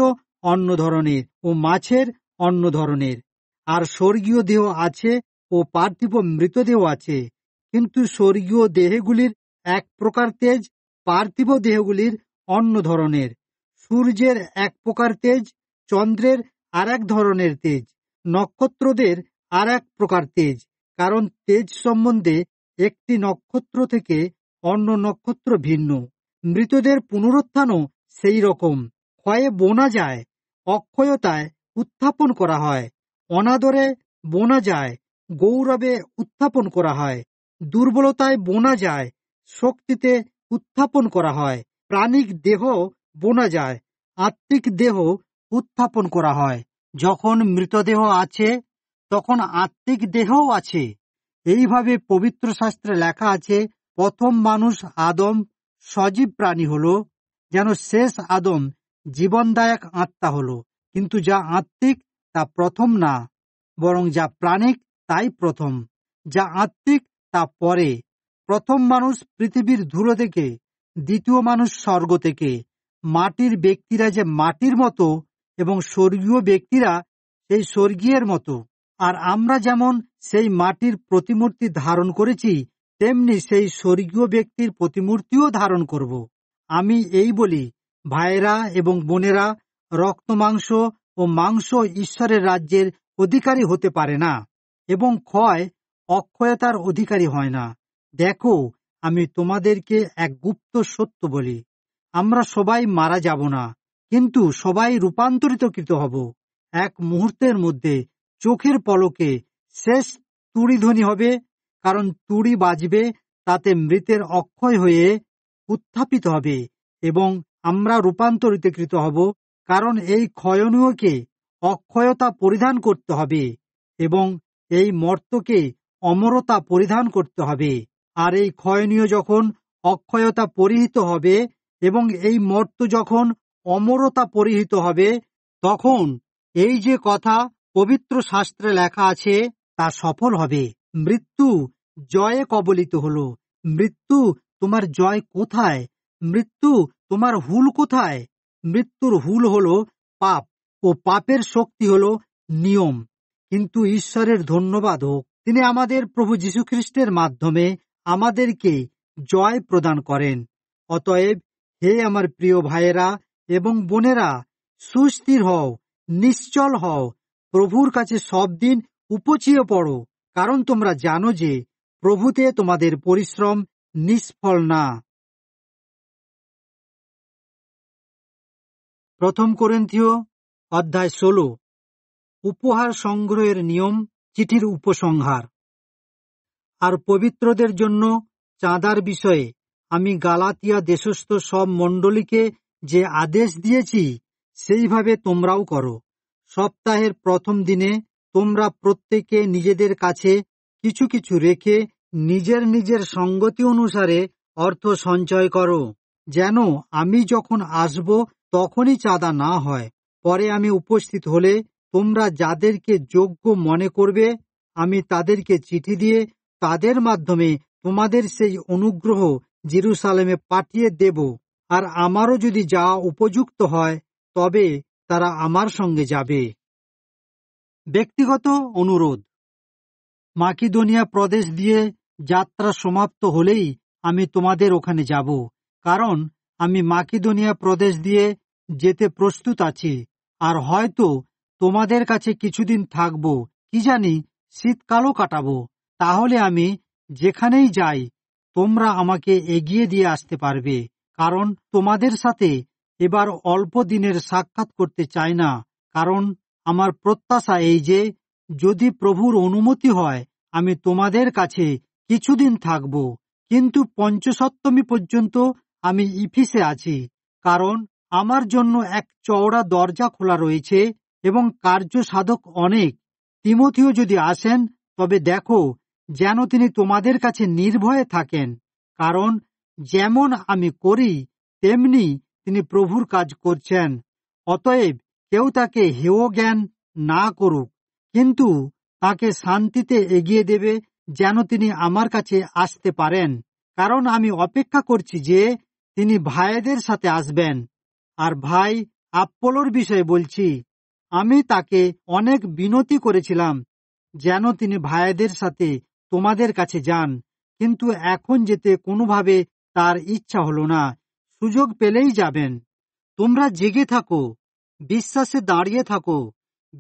অন্য ধরনের ও মাছের অন্য ধরনের আর স্বর্গীয় দেহ আছে ও পার্থিব মৃতদেহ আছে কিন্তু স্বর্গীয় দেহগুলির এক প্রকার তেজ পার্থিব দেহগুলির অন্য ধরনের সূর্যের এক প্রকার তেজ চন্দ্রের আর এক ধরনের তেজ নক্ষত্রদের আর এক প্রকার তেজ কারণ তেজ সম্বন্ধে একটি নক্ষত্র থেকে অন্য নক্ষত্র ভিন্ন মৃতদের পুনরুত্থানও সেই রকম ক্ষয়ে বোনা যায় অক্ষয়তায় উত্থাপন করা হয় অনাদরে বোনা যায় গৌরবে উত্থাপন করা হয় দুর্বলতায় বোনা যায় শক্তিতে উত্থাপন করা হয় প্রাণিক দেহ বোনা যায় আত্মিক দেহ উত্থাপন করা হয় যখন মৃতদেহ আছে তখন আত্মিক দেহও আছে এইভাবে পবিত্র শাস্ত্রে লেখা আছে প্রথম মানুষ আদম সজীব প্রাণী হলো যেন শেষ আদম জীবনদায়ক আত্মা হলো কিন্তু যা আত্মিক তা প্রথম না বরং যা প্রাণিক তাই প্রথম যা আত্মিক তা পরে প্রথম মানুষ পৃথিবীর ধুলো থেকে দ্বিতীয় মানুষ স্বর্গ থেকে মাটির ব্যক্তিরা যে মাটির মতো এবং স্বর্গীয় ব্যক্তিরা সেই স্বর্গীয়ের মতো আর আমরা যেমন সেই মাটির প্রতিমূর্তি ধারণ করেছি তেমনি সেই স্বর্গীয় ব্যক্তির প্রতিমূর্তিও ধারণ করব আমি এই বলি ভাইরা এবং বোনেরা রক্ত মাংস ও মাংস ঈশ্বরের রাজ্যের অধিকারী হতে পারে না এবং ক্ষয় অক্ষয়তার অধিকারী হয় না দেখো আমি তোমাদেরকে এক গুপ্ত সত্য বলি আমরা সবাই মারা যাব না কিন্তু সবাই রূপান্তরিতকৃত হব এক মুহূর্তের মধ্যে চোখের পলকে শেষ তুড়িধ্বনি হবে কারণ তুড়ি বাজবে তাতে মৃতের অক্ষয় হয়ে উত্থাপিত হবে এবং আমরা রূপান্তরিতকৃত হব কারণ এই ক্ষয়নীয়কে অক্ষয়তা পরিধান করতে হবে এবং এই মর্তকে অমরতা পরিধান করতে হবে আর এই ক্ষয়নীয় যখন অক্ষয়তা পরিহিত হবে এবং এই মর্ত যখন অমরতা পরিহিত হবে তখন এই যে কথা পবিত্র শাস্ত্রে লেখা আছে তা সফল হবে মৃত্যু জয়ে কবলিত হল মৃত্যু তোমার জয় কোথায় মৃত্যু তোমার হুল কোথায় মৃত্যুর হুল হল পাপ ও পাপের শক্তি হল নিয়ম কিন্তু ঈশ্বরের ধন্যবাদ হোক তিনি আমাদের প্রভু যীশুখ্রিস্টের মাধ্যমে আমাদেরকে জয় প্রদান করেন অতএব হে আমার প্রিয় ভাইয়েরা এবং বোনেরা সুস্থির হও নিশ্চল হও প্রভুর কাছে সব দিন উপচিয়ে পড়ো কারণ তোমরা জানো যে প্রভুতে তোমাদের পরিশ্রম নিষ্ফল না প্রথম করেন্থীয় অধ্যায় ষোলো উপহার সংগ্রহের নিয়ম চিঠির উপসংহার আর পবিত্রদের জন্য চাঁদার বিষয়ে আমি গালাতিয়া দেশস্থ সব মণ্ডলীকে যে আদেশ দিয়েছি সেইভাবে তোমরাও করো সপ্তাহের প্রথম দিনে তোমরা প্রত্যেকে নিজেদের কাছে কিছু কিছু রেখে নিজের নিজের সঙ্গতি অনুসারে অর্থ সঞ্চয় করো যেন আমি যখন আসব তখনই চাঁদা না হয় পরে আমি উপস্থিত হলে তোমরা যাদেরকে যোগ্য মনে করবে আমি তাদেরকে চিঠি দিয়ে তাদের মাধ্যমে তোমাদের সেই অনুগ্রহ জিরুসালেমে পাঠিয়ে দেব আর আমারও যদি যাওয়া উপযুক্ত হয় তবে তারা আমার সঙ্গে যাবে ব্যক্তিগত অনুরোধ মাকিদোনিয়া প্রদেশ দিয়ে যাত্রা সমাপ্ত হলেই আমি তোমাদের ওখানে যাব কারণ আমি মাকিদোনিয়া প্রদেশ দিয়ে যেতে প্রস্তুত আছি আর হয়তো তোমাদের কাছে কিছুদিন থাকব কি জানি শীতকালও কাটাবো তাহলে আমি যেখানেই যাই তোমরা আমাকে এগিয়ে দিয়ে আসতে পারবে কারণ তোমাদের সাথে এবার অল্প দিনের সাক্ষাৎ করতে চাই না কারণ আমার প্রত্যাশা এই যে যদি প্রভুর অনুমতি হয় আমি তোমাদের কাছে কিছুদিন থাকব কিন্তু পঞ্চসপ্তমী পর্যন্ত আমি ইফিসে আছি কারণ আমার জন্য এক চওড়া দরজা খোলা রয়েছে এবং কার্য সাধক অনেক তিমথিও যদি আসেন তবে দেখো যেন তিনি তোমাদের কাছে নির্ভয়ে থাকেন কারণ যেমন আমি করি তেমনি তিনি প্রভুর কাজ করছেন অতএব কেউ তাকে হেও জ্ঞান না করুক কিন্তু তাকে শান্তিতে এগিয়ে দেবে যেন তিনি আমার কাছে আসতে পারেন কারণ আমি অপেক্ষা করছি যে তিনি ভাইদের সাথে আসবেন আর ভাই আপ্পলোর বিষয়ে বলছি আমি তাকে অনেক বিনতি করেছিলাম যেন তিনি ভাইদের সাথে তোমাদের কাছে যান কিন্তু এখন যেতে কোনোভাবে তার ইচ্ছা হল না সুযোগ পেলেই যাবেন তোমরা জেগে থাকো বিশ্বাসে দাঁড়িয়ে থাকো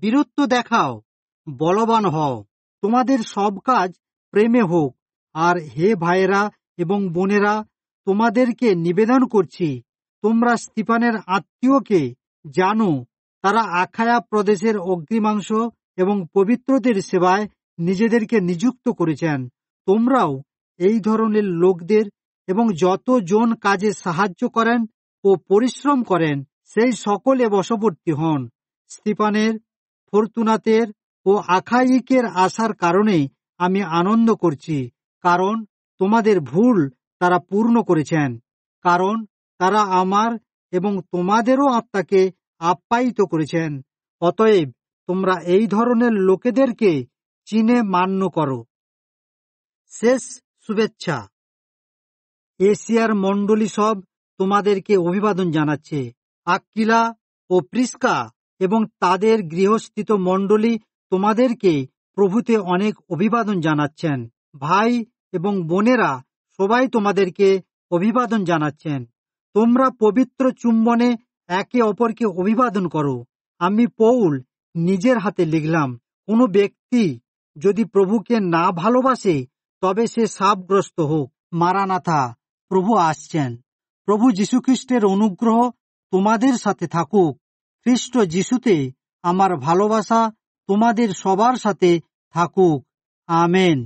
বীরত্ব দেখাও বলবান হও তোমাদের সব কাজ প্রেমে হোক আর হে ভাইয়েরা এবং বোনেরা তোমাদেরকে নিবেদন করছি তোমরা স্তিফানের আত্মীয়কে জানো তারা আখায়া প্রদেশের অগ্রিমাংশ এবং পবিত্রদের সেবায় নিজেদেরকে নিযুক্ত করেছেন তোমরাও এই ধরনের লোকদের এবং যতজন কাজে সাহায্য করেন ও পরিশ্রম করেন সেই সকলে বশবর্তী হন স্তিপানের ফরতুনাতের ও আখাইকের আসার কারণে আমি আনন্দ করছি কারণ তোমাদের ভুল তারা পূর্ণ করেছেন কারণ তারা আমার এবং তোমাদেরও আত্মাকে আপ্যায়িত করেছেন অতএব তোমরা এই ধরনের লোকেদেরকে চীনে মান্য করো শেষ শুভেচ্ছা এশিয়ার মণ্ডলী সব তোমাদেরকে অভিবাদন জানাচ্ছে আকিলা ও প্রিস্কা এবং তাদের গৃহস্থিত মণ্ডলী তোমাদেরকে প্রভুতে অনেক অভিবাদন জানাচ্ছেন ভাই এবং বোনেরা সবাই তোমাদেরকে অভিবাদন জানাচ্ছেন তোমরা পবিত্র চুম্বনে একে অপরকে অভিবাদন করো আমি পৌল নিজের হাতে লিখলাম কোনো ব্যক্তি যদি প্রভুকে না ভালোবাসে তবে সে সাপগ্রস্ত হোক মারানাথা প্রভু আসছেন প্রভু যীশুখ্রিস্টের অনুগ্রহ তোমাদের সাথে থাকুক খ্রিস্ট যিশুতে আমার ভালোবাসা তোমাদের সবার সাথে থাকুক আমেন